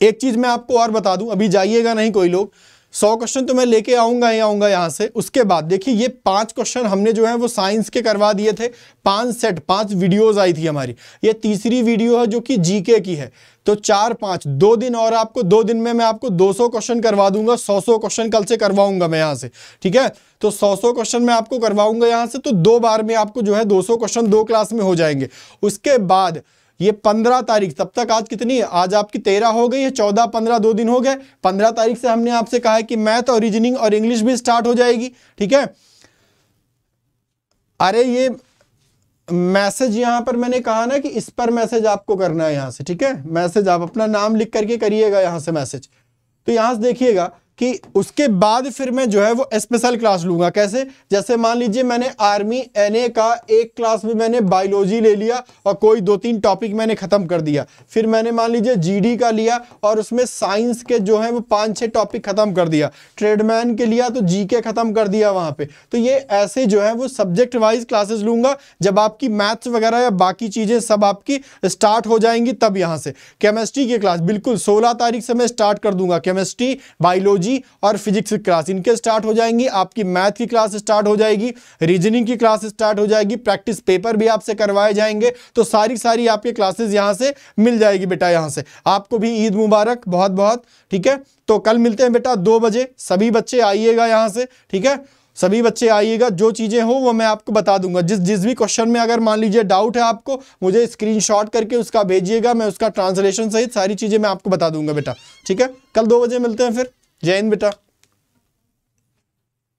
एक चीज़ मैं आपको और बता दूं अभी जाइएगा नहीं कोई लोग सौ क्वेश्चन तो मैं लेके आऊंगा ही आऊँगा यहाँ से उसके बाद देखिए ये पांच क्वेश्चन हमने जो है वो साइंस के करवा दिए थे पांच सेट पांच वीडियोस आई थी हमारी ये तीसरी वीडियो है जो कि जीके की है तो चार पांच दो दिन और आपको दो दिन में मैं आपको 200 क्वेश्चन करवा दूंगा 100 क्वेश्चन कल से करवाऊंगा मैं यहां से ठीक है तो 100 क्वेश्चन मैं आपको करवाऊंगा यहां से तो दो बार में आपको जो है 200 क्वेश्चन दो क्लास में हो जाएंगे उसके बाद ये पंद्रह तारीख तब तक आज कितनी है आज आपकी तेरह हो गई है चौदह पंद्रह दो दिन हो गए पंद्रह तारीख से हमने आपसे कहा है कि मैथ और रीजनिंग और इंग्लिश भी स्टार्ट हो जाएगी ठीक है अरे ये मैसेज यहां पर मैंने कहा ना कि इस पर मैसेज आपको करना है यहां से ठीक है मैसेज आप अपना नाम लिख करके करिएगा यहां से मैसेज तो यहां से देखिएगा कि उसके बाद फिर मैं जो है वो स्पेशल क्लास लूँगा कैसे जैसे मान लीजिए मैंने आर्मी एनए का एक क्लास में मैंने बायोलॉजी ले लिया और कोई दो तीन टॉपिक मैंने ख़त्म कर दिया फिर मैंने मान लीजिए जीडी का लिया और उसमें साइंस के जो है वो पाँच छः टॉपिक ख़त्म कर दिया ट्रेडमैन के लिया तो जी के ख़त्म कर दिया वहाँ पर तो ये ऐसे जो है वो सब्जेक्ट वाइज क्लासेज लूँगा जब आपकी मैथ्स वगैरह या बाकी चीज़ें सब आपकी स्टार्ट हो जाएंगी तब यहाँ से केमिस्ट्री की क्लास बिल्कुल सोलह तारीख से मैं स्टार्ट कर दूंगा केमिस्ट्री बायोलॉजी बायोलॉजी और फिजिक्स की क्लास इनके स्टार्ट हो जाएंगी आपकी मैथ की क्लास स्टार्ट हो जाएगी रीजनिंग की क्लास स्टार्ट हो जाएगी प्रैक्टिस पेपर भी आपसे करवाए जाएंगे तो सारी सारी आपके क्लासेस यहाँ से मिल जाएगी बेटा यहाँ से आपको भी ईद मुबारक बहुत बहुत ठीक है तो कल मिलते हैं बेटा दो बजे सभी बच्चे आइएगा यहाँ से ठीक है सभी बच्चे आइएगा जो चीज़ें हो वो मैं आपको बता दूंगा जिस जिस भी क्वेश्चन में अगर मान लीजिए डाउट है आपको मुझे स्क्रीनशॉट करके उसका भेजिएगा मैं उसका ट्रांसलेशन सहित सारी चीज़ें मैं आपको बता दूंगा बेटा ठीक है कल दो बजे मिलते हैं फिर Jane, bitte.